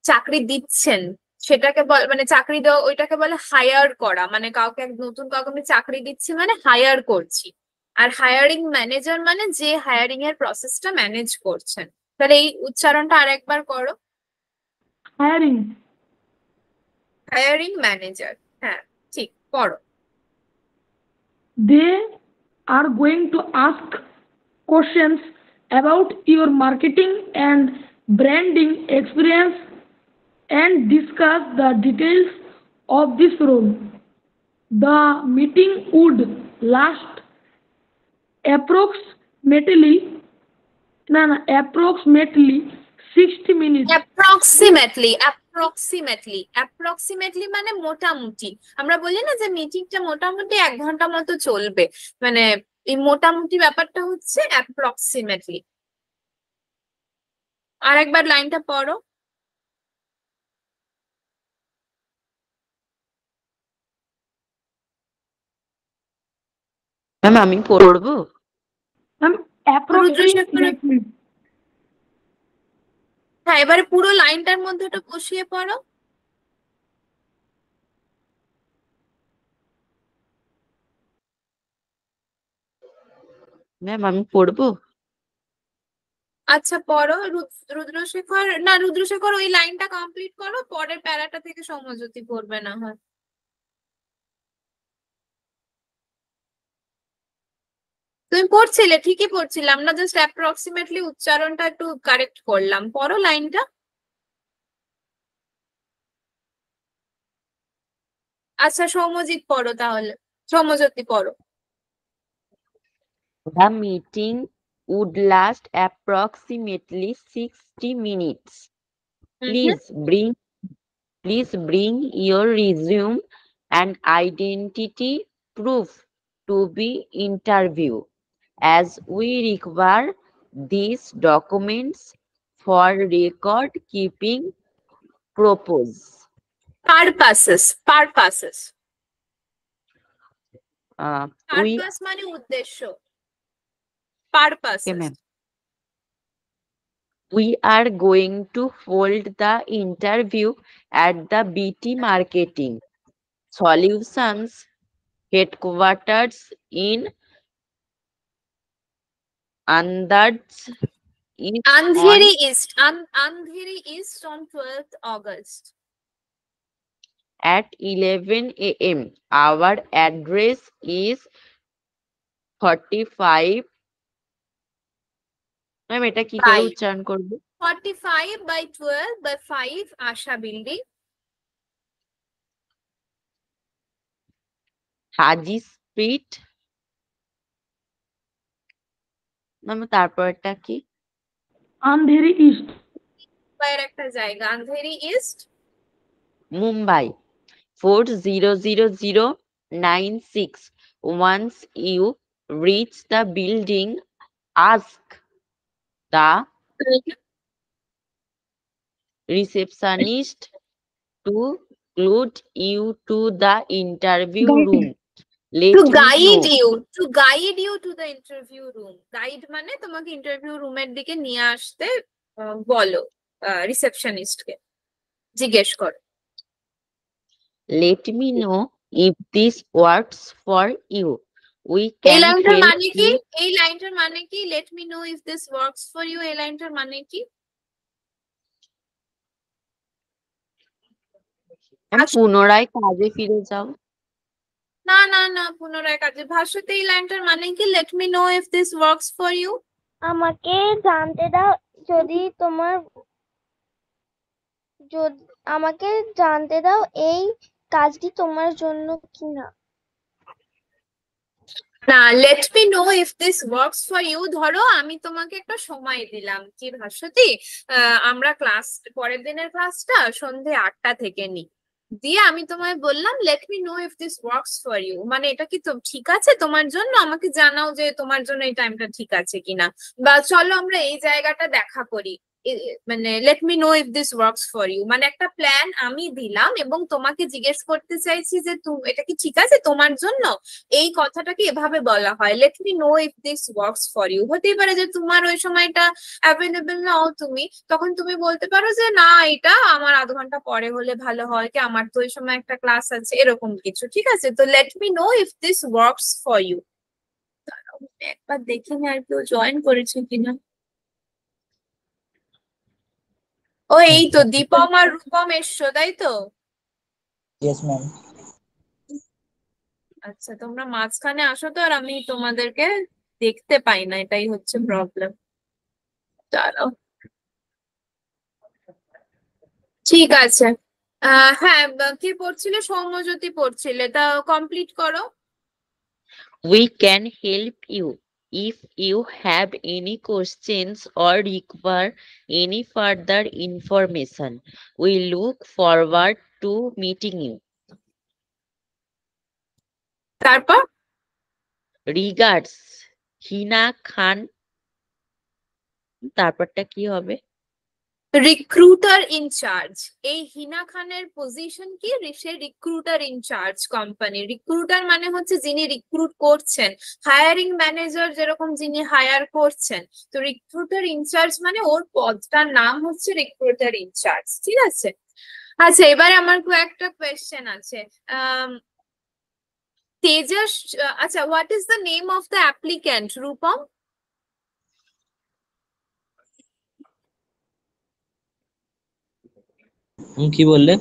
চাকরি দিচ্ছেন সেটাকে বলে মানে চাকরি দেওয়া ওইটাকে বলে হায়ার করা মানে কাউকে এক নতুন কাউকে আমি চাকরি দিচ্ছি মানে হায়ার করছি আর হায়ারিং ম্যানেজার মানে যে হায়ারিং এর প্রসেসটা ম্যানেজ করছেন তাহলে এই উচ্চারণটা আর একবার করো হায়ারিং হায়ারিং ম্যানেজার হ্যাঁ ঠিক করো they are going to ask questions about your marketing and branding experience and discuss the details of this role the meeting would last approximately না না approximately sixty minute approximately approximately approximately মানে মোটামুটি আমরা বলি না যে মিটিংটা মোটামুটি এক ঘন্টা মতো চলবে মানে এই মোটামুটি ব্যাপারটা হচ্ছে অ্যাপ্রক্সিমেটলি আর একবার লাইনটা পড়ো ম্যাম আমি পড়বো হ্যাঁ এবারে পুরো লাইনটার মধ্যে ওটা বসিয়ে পড়ো ম্যাম আমি পড়বো আচ্ছা পড়ো রুদ্রশেখর না রুদ্রশেখর ওই লাইনটা কমপ্লিট করো পরের প্যারাটা থেকে সমজ্যোতি পড়বে না হয় তুমি পড়ছিলে ঠিকই পড়ছিলাম না জাস্ট অ্যাপ্রক্সিমেটলি উচ্চারণটা একটু কারেক্ট করলাম পরো লাইনটা আচ্ছা সৌমজিৎ পড়ো তাহলে সৌমজ্যোতি পড়ো The meeting would last approximately 60 minutes. Please bring please bring your resume and identity proof to be interviewed. as we require these documents for record keeping purpose. Purposes. Purposes. Uh, purpose মানে উদ্দেশ্য purposes okay, we are going to hold the interview at the BT marketing solutions headquarters in Andhats East. Andheri on, East. An, Andheri East on 12th August. At 11 a.m. Our address is 35. Ma'am এটা কি করে উচ্চারণ করব 45 by 12 by 5 Asha building Haji street 那么 তারপরেটা কি Andheri east Mumbai 400096 once you reach the building ask the receptionist to guide you to the interview room to guide you to guide you to the interview room guide মানে তোমাকে interview রুমের দিকে নিয়ে আসতে বলো রিসেপশনিস্টকে জিজ্ঞেস করো let me know if this works for you we can এই লাইনটার মানে কি এই লাইনটার মানে কি let me know if this works for you এই লাইনটার মানে কি পুনরায় কাজে ফিরে যাও না না না পুনরায় কাজে ভাষ্যতে এই লাইনটার মানে কি let me know if this works for you আমাকে জানতে দাও যদি তোমার যদি আমাকে জানতে দাও এই কাজটি তোমার জন্য কি না let me know if this works for you ধরো আমি তোমাকে একটা সময় দিলাম কি ভাস্বতী আমরা ক্লাস পরের দিনের ক্লাসটা সন্ধে আটটা থেকে নিই দিয়ে আমি তোমায় বললাম let me know if this works for you মানে এটা কি ঠিক আছে তোমার জন্য আমাকে জানাও যে তোমার জন্য এই টাইমটা ঠিক আছে কিনা বা চলো আমরা এই জায়গাটা দেখা করি মানে let me know if this works for you মানে একটা প্ল্যান আমি দিলাম এবং তোমাকে জিজ্ঞেস করতে চাইছি যে তুমি এটা কি ঠিক আছে তোমার জন্য এই কথাটাকে এভাবে বলা হয় let me know if this works for you হতেই পারে যে তোমার ওই সময়টা অ্যাভেলেবেল নাও তুমি তখন তুমি বলতে পারো যে না এটা আমার আধ ঘন্টা পরে হলে ভালো হয় কি আমার তো ওই সময় একটা ক্লাস আছে এরকম কিছু ঠিক আছে তো let me know if this works for you একবার দেখে নি আর কেউ জয়েন করেছে কিনা ও এই তো দীপম আর রূপম এসছো তাই তো ইয়েস ম্যাম আচ্ছা তোমরা মাঝখানে আসো তো আর আমি তোমাদেরকে দেখতে পাই না এটাই হচ্ছে প্রবলেম দাঁড়াও ঠিক আছে হ্যাঁ কি পড়ছিলে সৌম্যজ্যোতি পড়ছিলে তা কমপ্লিট করো we can help you If you have any questions or require any further information, we look forward to meeting you. তারপর রিগার্ডস হিনা খান তারপরটা কি হবে রিক্রুটার ইনচার্জ এই হিনা খানের পজিশন কি সে রিক্রুটার ইনচার্জ কোম্পানি রিক্রুটার মানে হচ্ছে যিনি রিক্রুট করছেন হায়ারিং ম্যানেজার যেরকম যিনি হায়ার করছেন তো রিক্রুটার ইনচার্জ মানে ওর পদটার নাম হচ্ছে রিক্রুটার ইনচার্জ ঠিক আছে আচ্ছা এবার আমার কয়েকটা কোয়েশ্চেন আছে তেজাস আচ্ছা what is the name of the applicant Rupam কি বললে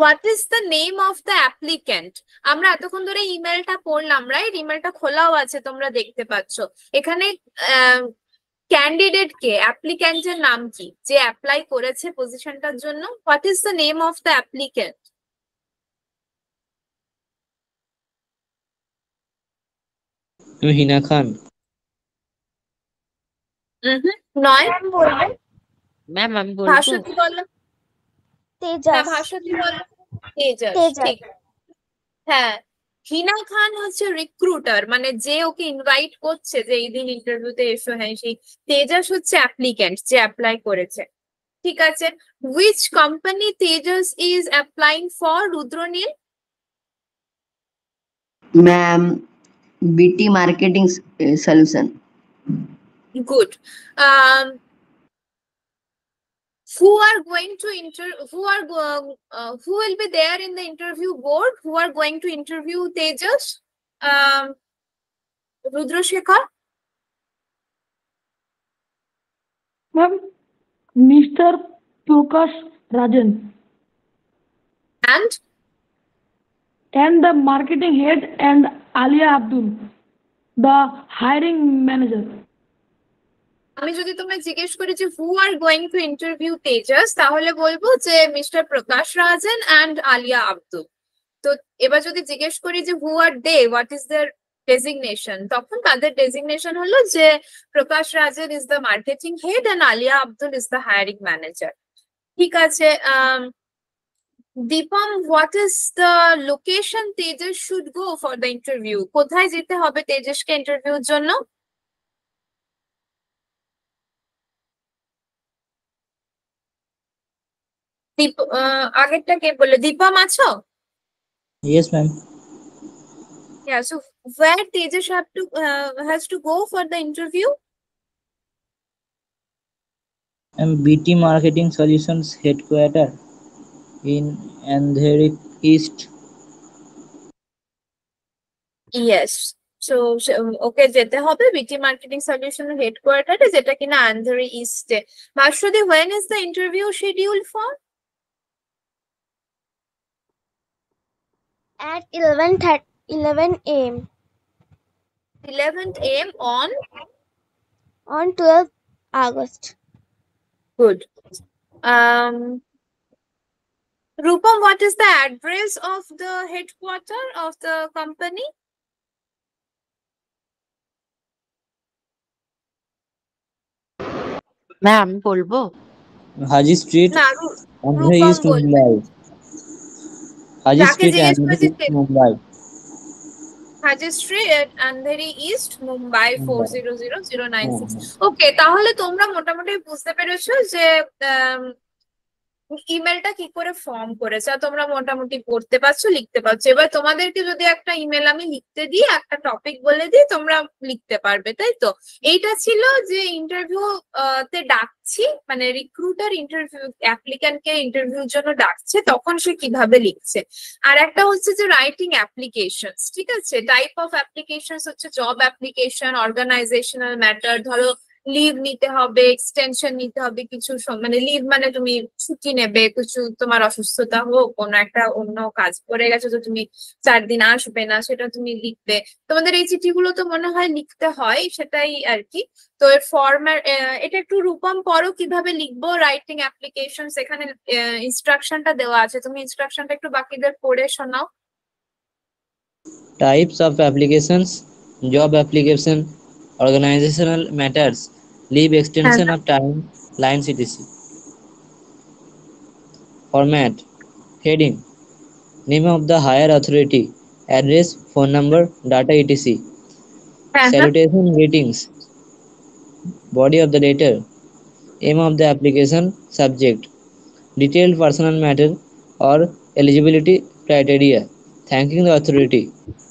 what is the name of the applicant আমরা এতক্ষণ ধরে ইমেলটা পড়লাম রাইট ইমেলটা খোলাও আছে তোমরা দেখতে পাচ্ছ এখানে ক্যান্ডিডেট কে অ্যাপ্লিক্যান্টের নাম কি যে অ্যাপ্লাই করেছে পজিশনটার জন্য what is the name of the applicant Hina Khan নয় ম্যাম আমি বলবো ভাস্বতী বলো তেজাস হ্যাঁ, ভাস্বতী বলো তেজাস ঠিক হ্যাঁ হিনা খান হচ্ছে রিক্রুটার মানে যে ওকে ইনভাইট করছে যে এই দিন ইন্টারভিউতে এসো হ্যাঁ সেই তেজাস হচ্ছে অ্যাপ্লিক্যান্ট যে অ্যাপ্লাই করেছে ঠিক আছে which company Tejas is applying for Rudranil ma'am BT marketing solution good who are going to inter who are uh, uh, who will be there in the interview board who are going to interview tejas um rudra shekhar ma'am mr prakash rajan and and the marketing head and alia abdul the hiring manager আমি যদি তোমায় জিজ্ঞেস করি যে who are going to interview Tejas তাহলে বলবো যে mister Prakash Rajan and Alia Abdul তো এবার যদি জিজ্ঞেস করি যে who are they what is their designation তখন তাদের ডেজিগনেশন হলো যে Prakash Rajan is the marketing head and Alia Abdul is the hiring manager ঠিক আছে Dipam what is the location Tejas should go for the interview কোথায় যেতে হবে তেজসকে ইন্টারভিউর জন্য দীপ আগেরটা কে বললো দীপম আছো yes ma'am yeah so where to has to go for the interview M BT marketing solutions headquarter in Andheri east yes so okay যেতে হবে বিটি মার্কেটিং সলিউশন হেডকোয়ার্টারে যেটা কিনা অ্যান্ধেরি ইস্টে মাসুদি when is the interview schedule for at 11, 11 a.m. 11th a.m. on? On 12th August. Good. Um, Rupam, what is the address of the headquarter of the company? Polbo. Haji Street. Street অভয় east east Mumbai four zero zero zero nine okay তাহলে তোমরা মোটামুটি বুঝতে পেরেছো যে um, ইমেলটা কি করে ফর্ম করেছে তোমরা মোটামুটি পড়তে পারছো লিখতে পারছো এবার তোমাদেরকে যদি একটা ইমেল আমি লিখতে দিই একটা টপিক বলে দিই তোমরা লিখতে পারবে তাই তো এইটা ছিল যে ইন্টারভিউ তে ডাকছি মানে রিক্রুটার ইন্টারভিউ অ্যাপ্লিক্যান্টকে ইন্টারভিউর জন্য ডাকছে তখন সে কিভাবে লিখছে আর একটা হচ্ছে যে রাইটিং অ্যাপ্লিকেশন ঠিক আছে টাইপ অফ অ্যাপ্লিকেশন হচ্ছে জব অ্যাপ্লিকেশন অর্গানাইজেশনাল ম্যাটার ধরো লিভ নিতে হবে এক্সটেনশন নিতে হবে কিছু মানে লিভ মানে তুমি ছুটি নেবে কিছু তোমার অসুস্থতা হোক কোনো একটা অন্য কাজ পড়ে গেছে তো তুমি চার দিন আসবে না সেটা তুমি লিখবে তোমাদের এই চিঠিগুলো তো মনে হয় লিখতে হয় সেটাই আর কি তো এর ফর্মার এটা একটু রূপম পরও কিভাবে লিখবো রাইটিং অ্যাপ্লিকেশন সেখানে ইনস্ট্রাকশনটা দেওয়া আছে তুমি ইনস্ট্রাকশনটা একটু বাকিদের পড়ে শোনাও types of applications job application organizational matters leave extension of time line ctc format heading name of the higher authority address phone number data etc salutation greetings body of the letter aim of the application subject detailed personal matter or eligibility criteria thanking the authority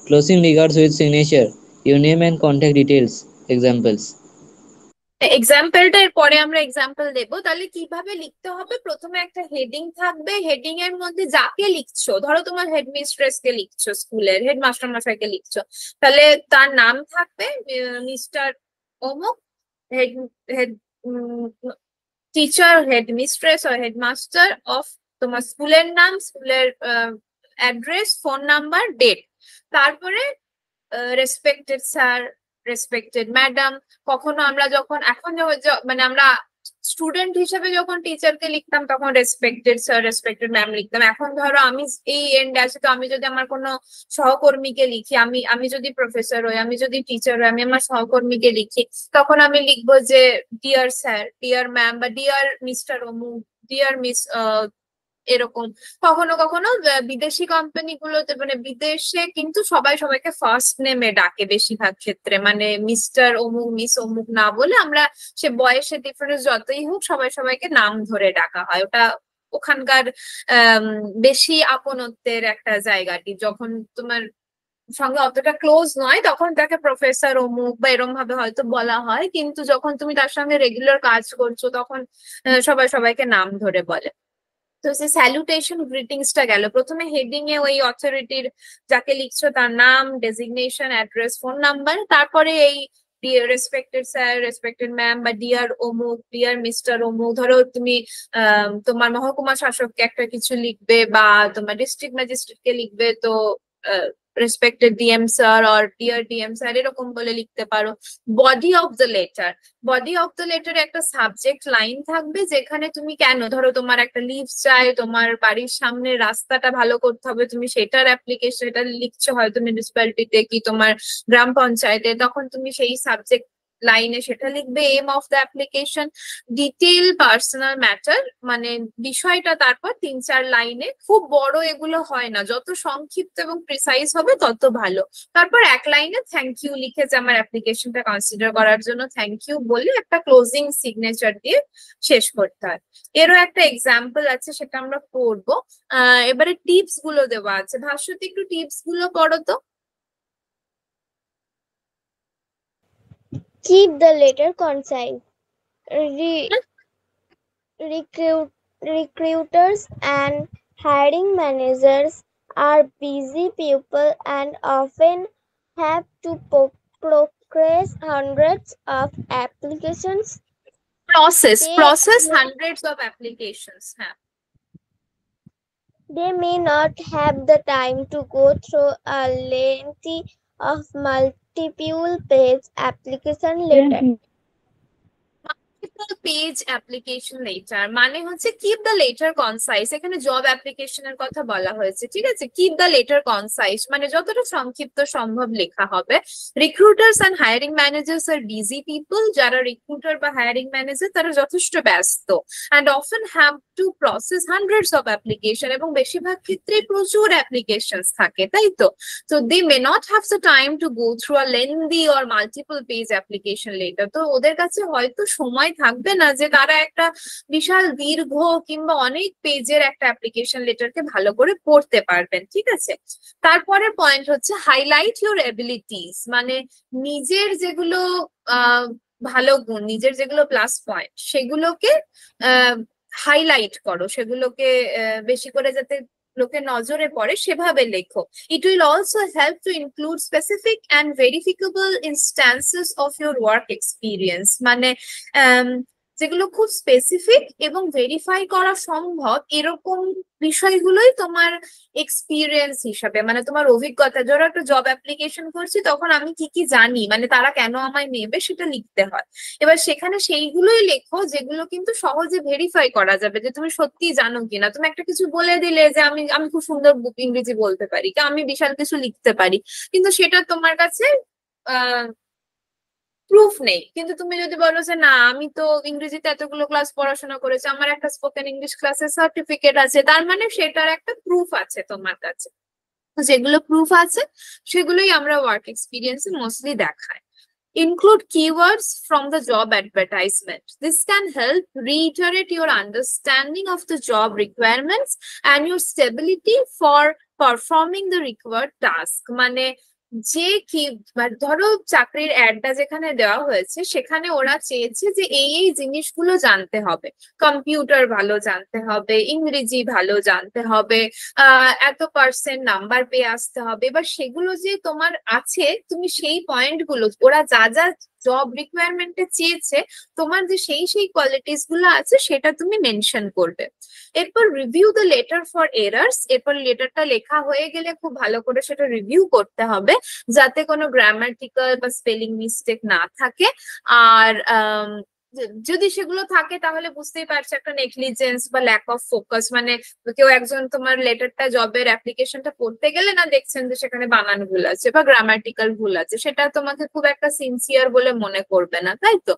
closing regards with signature your name and contact details examples এক্সাম্পলটা এর পরে আমরা example দেব তাহলে কিভাবে লিখতে হবে প্রথমে একটা heading থাকবে হেডিং এর মধ্যে যাকে লিখছো ধরো তোমার হেডমিস্ট্রেস কে লিখছো স্কুলের হেডমাস্টার কে লিখছো তাহলে তার নাম থাকবে মিস্টার অমুক হেড হেড টিচার হেডমিস্ট্রেস ও হেডমাস্টার অফ তোমার স্কুলের নাম স্কুলের অ্যাড্রেস ফোন নাম্বার ডেট তারপরে রেসপেক্টেড স্যার রেসপেক্টেড ম্যাডাম কখনো আমরা যখন এখন মানে আমরা স্টুডেন্ট হিসেবে যখন টিচারকে লিখতাম তখন রেসপেক্টেড স্যার রেসপেক্টেড ম্যাম লিখতাম এখন ধরো আমি এই এন্ডে আছে তো আমি যদি আমার কোনো সহকর্মীকে লিখি আমি আমি যদি প্রফেসর হই আমি যদি টিচার হই আমি আমার সহকর্মীকে লিখি তখন আমি লিখবো যে ডিয়ার স্যার ডিয়ার ম্যাম বা ডিয়ার মিস্টার অমুক ডিয়ার মিস এরকম কখনো কখনো বিদেশি কোম্পানিগুলোতে মানে বিদেশে কিন্তু সবাই সবাইকে ফার্স্ট নেমে ডাকে বেশিরভাগ ক্ষেত্রে মানে মিস্টার অমুক মিস অমুক না বলে আমরা সে বয়সের ডিফারেন্স যতই হোক সবাই সবাইকে নাম ধরে ডাকা হয় ওটা ওখানকার বেশি আপনত্বের একটা জায়গাটি যখন তোমার সঙ্গে অতটা ক্লোজ নয় তখন তাকে প্রফেসর অমুক বা এরম ভাবে হয়তো বলা হয় কিন্তু যখন তুমি তার সঙ্গে রেগুলার কাজ করছো তখন সবাই সবাইকে নাম ধরে বলে তো সে স্যালুটেশন গ্রিটিংসটা গেল প্রথমে হেডিং এ ওই অথরিটির যাকে লিখছো তার নাম ডেজিগনেশন অ্যাড্রেস ফোন নাম্বার তারপরে এই রেসপেক্টেড স্যার রেসপেক্টেড ম্যাম বা ডিয়ার অমুক ডিয়ার মিস্টার অমুক ধরো তুমি তোমার মহকুমা শাসককে একটা কিছু লিখবে বা তোমার ডিস্ট্রিক্ট ম্যাজিস্ট্রেট কে লিখবে তো respected DM sir or dear DM sir এরকম বলে লিখতে পারো body of the letter body of the লেটারে একটা সাবজেক্ট লাইন থাকবে যেখানে তুমি কেন ধরো তোমার একটা লিভ চাই তোমার বাড়ির সামনে রাস্তাটা ভালো করতে হবে তুমি সেটার অ্যাপ্লিকেশন এটা লিখছো হয়তো মিউনিসিপ্যালিটিতে কি তোমার গ্রাম পঞ্চায়েতে তখন তুমি সেই সাবজেক্ট লাইনে সেটা লিখবে aim of the application detail personal matter মানে বিষয়টা তারপর তিন চার লাইনে খুব বড় এগুলো হয় না যত সংক্ষিপ্ত এবং প্রিসাইজ হবে তত ভালো তারপর এক লাইনে থ্যাংক ইউ লিখে যে আমার অ্যাপ্লিকেশনটা কনসিডার করার জন্য থ্যাংক ইউ বলে একটা ক্লোজিং সিগনেচার দিয়ে শেষ করতে হয় এরও একটা এক্সাম্পল আছে সেটা আমরা পড়বো এবারে টিপস গুলো দেওয়া আছে ভাষ্যতে একটু টিপস গুলো পড়ো তো Keep the letter concise. Re recruit recruiters and hiring managers are busy people and often have to process hundreds of applications. Process, they process hundreds of applications. They may not have the time to go through a lengthy of multiple multiple page application later. Mm-hmm. Page application letter মানে হচ্ছে keep the letter concise এখানে job অ্যাপ্লিকেশনের কথা বলা হয়েছে ঠিক আছে keep the letter concise মানে যতটা সংক্ষিপ্ত সম্ভব লেখা হবে recruiters and hiring managers are busy people যারা রিক্রুটার বা হায়ারিং ম্যানেজার তারা যথেষ্ট ব্যস্ত and often have to process hundreds of application এবং বেশিরভাগ ক্ষেত্রে প্রচুর অ্যাপ্লিকেশন থাকে তাই তো তো they may not have the time to go through a lengthy or multiple page application letter তো ওদের কাছে হয়তো সময় থাকে থাকবে না যে তারা একটা বিশাল দীর্ঘ কিংবা অনেক পেজের একটা অ্যাপ্লিকেশন লেটারকে ভালো করে পড়তে পারবেন ঠিক আছে তারপরে পয়েন্ট হচ্ছে হাইলাইট ইউর এবিলিটিস মানে নিজের যেগুলো ভালো গুণ নিজের যেগুলো প্লাস পয়েন্ট সেগুলোকে হাইলাইট করো সেগুলোকে বেশি করে যাতে লোকের নজরে পড়ে সেভাবে লেখো it will also help to include specific and verifiable instances of your work experience মানে যেগুলো খুব স্পেসিফিক এবং ভেরিফাই করা সম্ভব এরকম বিষয়গুলোই তোমার এক্সপিরিয়েন্স হিসাবে মানে তোমার অভিজ্ঞতা ধরো একটা জব অ্যাপ্লিকেশন করছি তখন আমি কি কি জানি মানে তারা কেন আমায় নেবে সেটা লিখতে হয় এবার সেখানে সেইগুলোই লেখো যেগুলো কিন্তু সহজে ভেরিফাই করা যাবে যে তুমি সত্যি জানো কিনা তুমি একটা কিছু বলে দিলে যে আমি আমি খুব সুন্দর ইংরেজি বলতে পারি আমি বিশাল কিছু লিখতে পারি কিন্তু সেটা তোমার কাছে আহ প্রুফ নেই কিন্তু তুমি যদি বলো যে না আমি তো ইংরেজিতে এতগুলো ক্লাস পড়াশোনা করেছি আমার একটা স্পোকেন ইংলিশ ক্লাসের সার্টিফিকেট আছে তার মানে সেটার একটা প্রুফ আছে তোমার কাছে যেগুলো প্রুফ আছে সেগুলোই আমরা ওয়ার্ক এক্সপিরিয়েন্সে মোস্টলি দেখায় include keywords from the job advertisement. This can help reiterate your understanding of the job requirements and your stability for performing the required task. মানে যে কি মানে ধরো চাকরির অ্যাডটা যেখানে দেওয়া হয়েছে সেখানে ওরা চেয়েছে যে এই এই জিনিসগুলো জানতে হবে কম্পিউটার ভালো জানতে হবে ইংরেজি ভালো জানতে হবে এত পার্সেন্ট নাম্বার পেয়ে আসতে হবে এবার সেগুলো যে তোমার আছে তুমি সেই পয়েন্টগুলো ওরা যা যা জব রিকোয়ারমেন্টে চেয়েছে তোমার যে সেই সেই কোয়ালিটিস গুলো আছে সেটা তুমি মেনশন করবে এরপর review the letter for errors এরপর লেটারটা লেখা হয়ে গেলে খুব ভালো করে সেটা রিভিউ করতে হবে যাতে কোনো গ্রামাটিক্যাল বা স্পেলিং মিস্টেক না থাকে আর যদি সেগুলো থাকে তাহলে বুঝতেই পারছো একটা নেগলিজেন্স বা ল্যাক অফ ফোকাস মানে কেউ একজন তোমার লেটারটা জবের অ্যাপ্লিকেশনটা পড়তে গেলে না দেখছেন যে সেখানে বানান ভুল আছে বা গ্রামাটিক্যাল ভুল আছে সেটা তোমাকে খুব একটা সিনসিয়ার বলে মনে করবে না তাই তো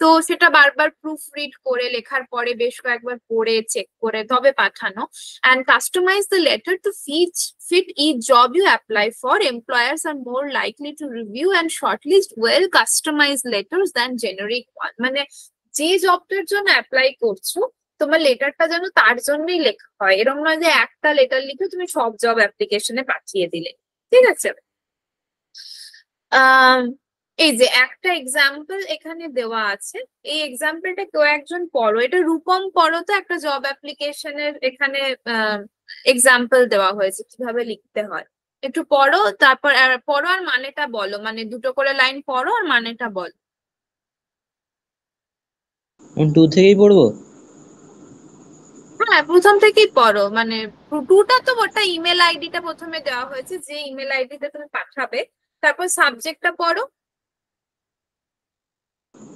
তো সেটা বারবার প্রুফ রিড করে লেখার পরে বেশ কয়েকবার পড়ে চেক করে তবে পাঠানো and customise the letter to fit the job you apply for employers are more likely to review and shortlist well customise letters than generic one মানে যে জবটার জন্য অ্যাপ্লাই করছো তোমার লেটারটা যেন তার জন্যই লেখা হয় এরকম নয় যে একটা লেটার লিখে তুমি সব জব অ্যাপ্লিকেশনে পাঠিয়ে দিলে ঠিক আছে এই যে একটা এক্সাম্পল এখানে দেওয়া আছে এই এক্সাম্পলটা কেউ একজন পড়ো এটা রূপম পড়ো তো একটা জব অ্যাপ্লিকেশনের এখানে এক্সাম্পল দেওয়া হয়েছে কিভাবে লিখতে হয় একটু পড়ো তারপর পড়ো আর মানেটা বলো মানে দুটো করে লাইন পড়ো আর মানেটা বলো টু থেকেই পড়বো হ্যাঁ প্রথম থেকেই পড়ো মানে টুটা তো ওটা ইমেল আইডিটা প্রথমে দেওয়া হয়েছে যে ইমেল আইডিতে তুমি পাঠাবে তারপর সাবজেক্টটা পড়ো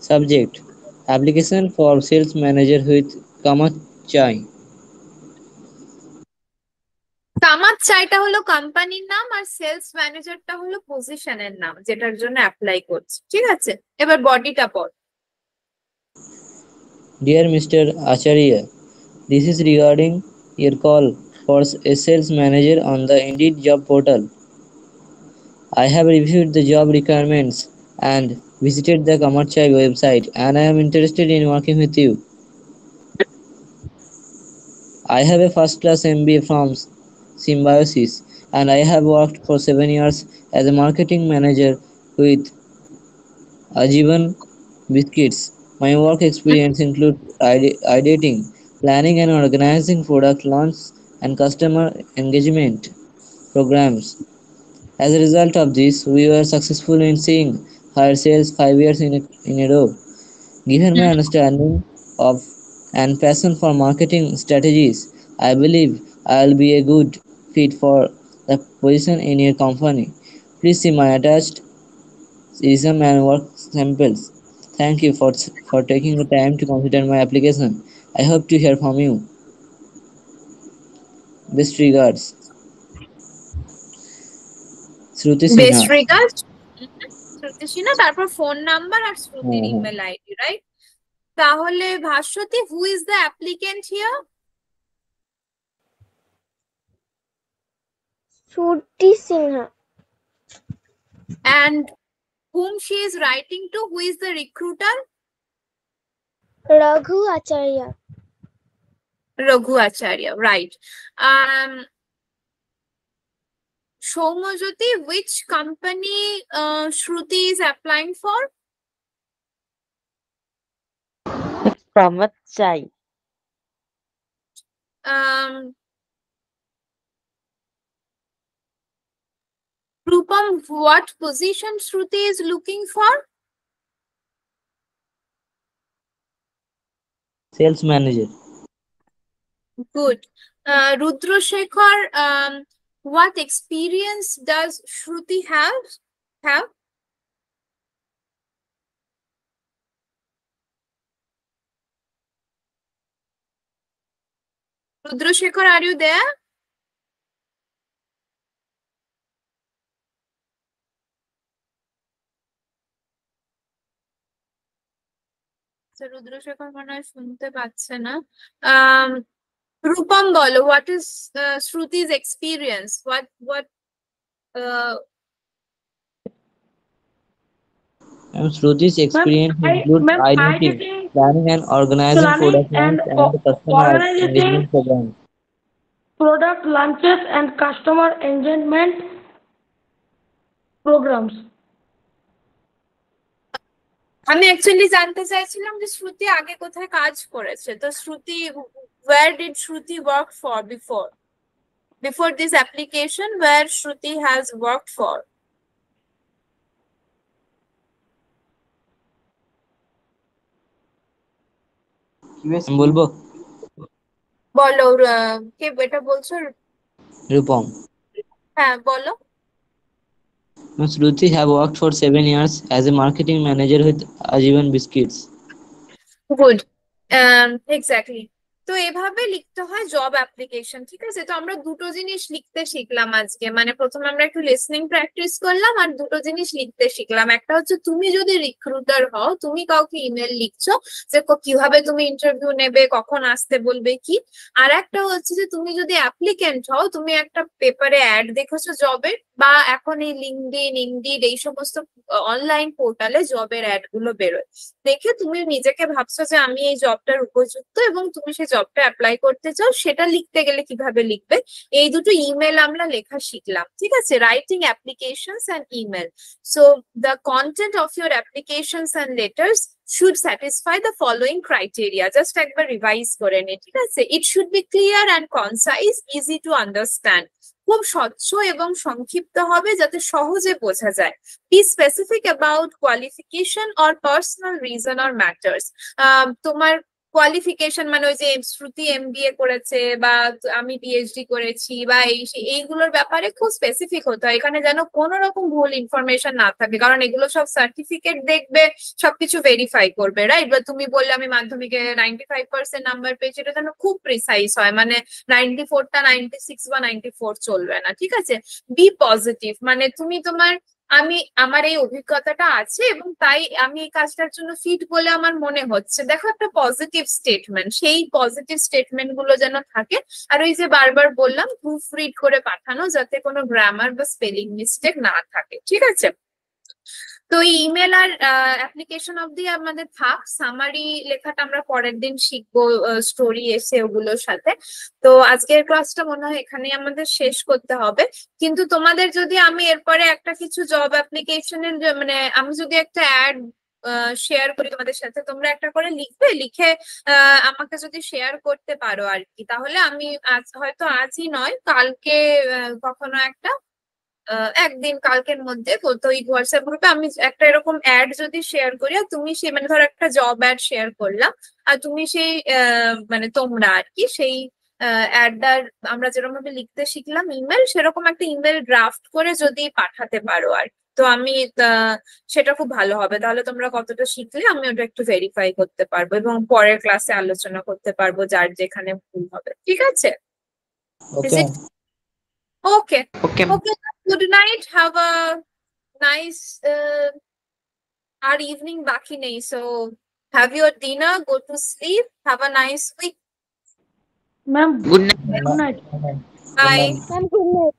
subject application for sales manager with Kamat Chai Kamat চাইটা হলো কোম্পানির নাম আর সেলস ম্যানেজারটা হলো পজিশনের নাম যেটার জন্য অ্যাপ্লাই করছে ঠিক আছে এবার বডিটা পড় dear mister Acharya this is regarding your call for a sales manager on the Indeed job portal I have reviewed the job requirements and visited the Kamarchai website and I am interested in working with you. I have a first class MBA from Symbiosis and I have worked for seven years as a marketing manager with Ajiban Biscuits. My work experience includes ideating, planning and organizing product launch and customer engagement programs. As a result of this, we were successful in seeing higher sales five years in a, in a row. Given my hmm. understanding of and passion for marketing strategies, I believe I'll be a good fit for the position in your company. Please see my attached resume and work samples. Thank you for, for taking the time to consider my application. I hope to hear from you. Best regards. Shruti Best regards. বলতেছি না তারপর phone number আর শ্রুতির email ID right তাহলে Bhaswati who is the applicant here Shruti Sinha and whom she is writing to who is the recruiter raghu acharya raghu acharya right um Somajyoti, which company uh, Shruti is applying for? It's Chai. Um, Rupam, what position Shruti is looking for? Sales manager. Good. Uh, Rudra Shekhar, um, what experience does Shruti have? Have? Rudrashekhar, are you there? Rudrashekhar মনে হয় শুনতে পাচ্ছে না Rupam Bolo, what is uh, Shruti's experience? What what? Uh... And Shruti's experience includes identity, planning, and organizing product and, and customer engagement program. Product launches and customer engagement programs. আমি actually জানতে চাইছিলাম যে শ্রুতি আগে কোথায় কাজ করেছে তো শ্রুতি where did Shruti work for before? Before this application, where Shruti has worked for? বলবো Bolo. কে এটা বলছো রূপম হ্যাঁ Ms. Ruthi have worked for seven years as a marketing manager with Ajivan Biscuits. Good. Um, exactly. তো এভাবে লিখতে হয় job application ঠিক আছে তো আমরা দুটো জিনিস লিখতে শিখলাম আজকে মানে প্রথমে আমরা একটু লিসনিং প্র্যাকটিস করলাম আর দুটো জিনিস লিখতে শিখলাম একটা হচ্ছে তুমি যদি রিক্রুটার হও তুমি কাউকে ইমেল লিখছো যে কিভাবে তুমি ইন্টারভিউ নেবে কখন আসতে বলবে কি আর একটা হচ্ছে যে তুমি যদি অ্যাপ্লিকেন্ট হও তুমি একটা পেপারে অ্যাড দেখেছো জবের বা এখন এই লিঙ্কডিন ইন্ডিড এই সমস্ত অনলাইন পোর্টালে জবের অ্যাড গুলো বেরোয় দেখে তুমি নিজেকে ভাবছো যে আমি এই জবটার উপযুক্ত এবং তুমি সেই জবটা অ্যাপ্লাই করতে চাও সেটা লিখতে গেলে কিভাবে লিখবে এই দুটো ইমেল আমরা লেখা শিখলাম ঠিক আছে writing applications and email so the content of your applications and letters should satisfy the following criteria. Just একবার revise করে নে ঠিক আছে? It should be clear and concise easy to understand খুব স্বচ্ছ এবং সংক্ষিপ্ত হবে যাতে সহজে বোঝা যায় be specific about qualification or personal reason or matters তোমার কোয়ালিফিকেশন মানে ওই যে শ্রুতি এমবিএ করেছে বা আমি পিএইচডি করেছি বা এই এইগুলোর ব্যাপারে খুব স্পেসিফিক হতে হয় এখানে যেন কোনো রকম ভুল ইনফরমেশন না থাকে কারণ এগুলো সব সার্টিফিকেট দেখবে সবকিছু ভেরিফাই করবে রাইট বা তুমি বললে আমি মাধ্যমিকে নাইনটি ফাইভ পার্সেন্ট নাম্বার পেয়েছি এটা যেন খুব প্রিসাইজ হয় মানে নাইনটি ফোরটা নাইনটি সিক্স বা নাইনটি ফোর চলবে না ঠিক আছে বি পজিটিভ মানে তুমি তোমার আমি আমার এই অভিজ্ঞতাটা আছে এবং তাই আমি এই কাজটার জন্য ফিট বলে আমার মনে হচ্ছে দেখো একটা পজিটিভ স্টেটমেন্ট সেই পজিটিভ স্টেটমেন্ট গুলো যেন থাকে আর ওই যে বারবার বললাম প্রুফ রিড করে পাঠানো যাতে কোনো গ্রামার বা স্পেলিং মিস্টেক না থাকে ঠিক আছে তো এই ইমেল আর অ্যাপ্লিকেশন অব দি আমাদের থাক সামারি লেখাটা আমরা পরের দিন শিখবো স্টোরি এসে ওগুলোর সাথে তো আজকের ক্লাসটা মনে হয় এখানেই আমাদের শেষ করতে হবে কিন্তু তোমাদের যদি আমি এরপরে একটা কিছু জব অ্যাপ্লিকেশনের মানে আমি যদি একটা অ্যাড শেয়ার করি তোমাদের সাথে তোমরা একটা করে লিখবে লিখে আমাকে যদি শেয়ার করতে পারো আর কি তাহলে আমি আজ হয়তো আজই নয় কালকে কখনো একটা একদিন কালকের মধ্যে বলতো এই হোয়াটসঅ্যাপ গ্রুপে আমি একটা এরকম অ্যাড যদি শেয়ার করি আর তুমি সে মানে ধর একটা জব অ্যাড শেয়ার করলাম আর তুমি সেই মানে তোমরা আর কি সেই অ্যাডার আমরা যেরকম ভাবে লিখতে শিখলাম ইমেল সেরকম একটা ইমেল ড্রাফট করে যদি পাঠাতে পারো আর তো আমি সেটা খুব ভালো হবে তাহলে তোমরা কতটা শিখলে আমি ওটা একটু ভেরিফাই করতে পারবো এবং পরের ক্লাসে আলোচনা করতে পারবো যার যেখানে ভুল হবে ঠিক আছে ওকে ওকে ওকে good night. Have a nice uh, our evening back in a so have your dinner, go to sleep, have a nice week. Ma'am, good night. Good night. Bye. good night.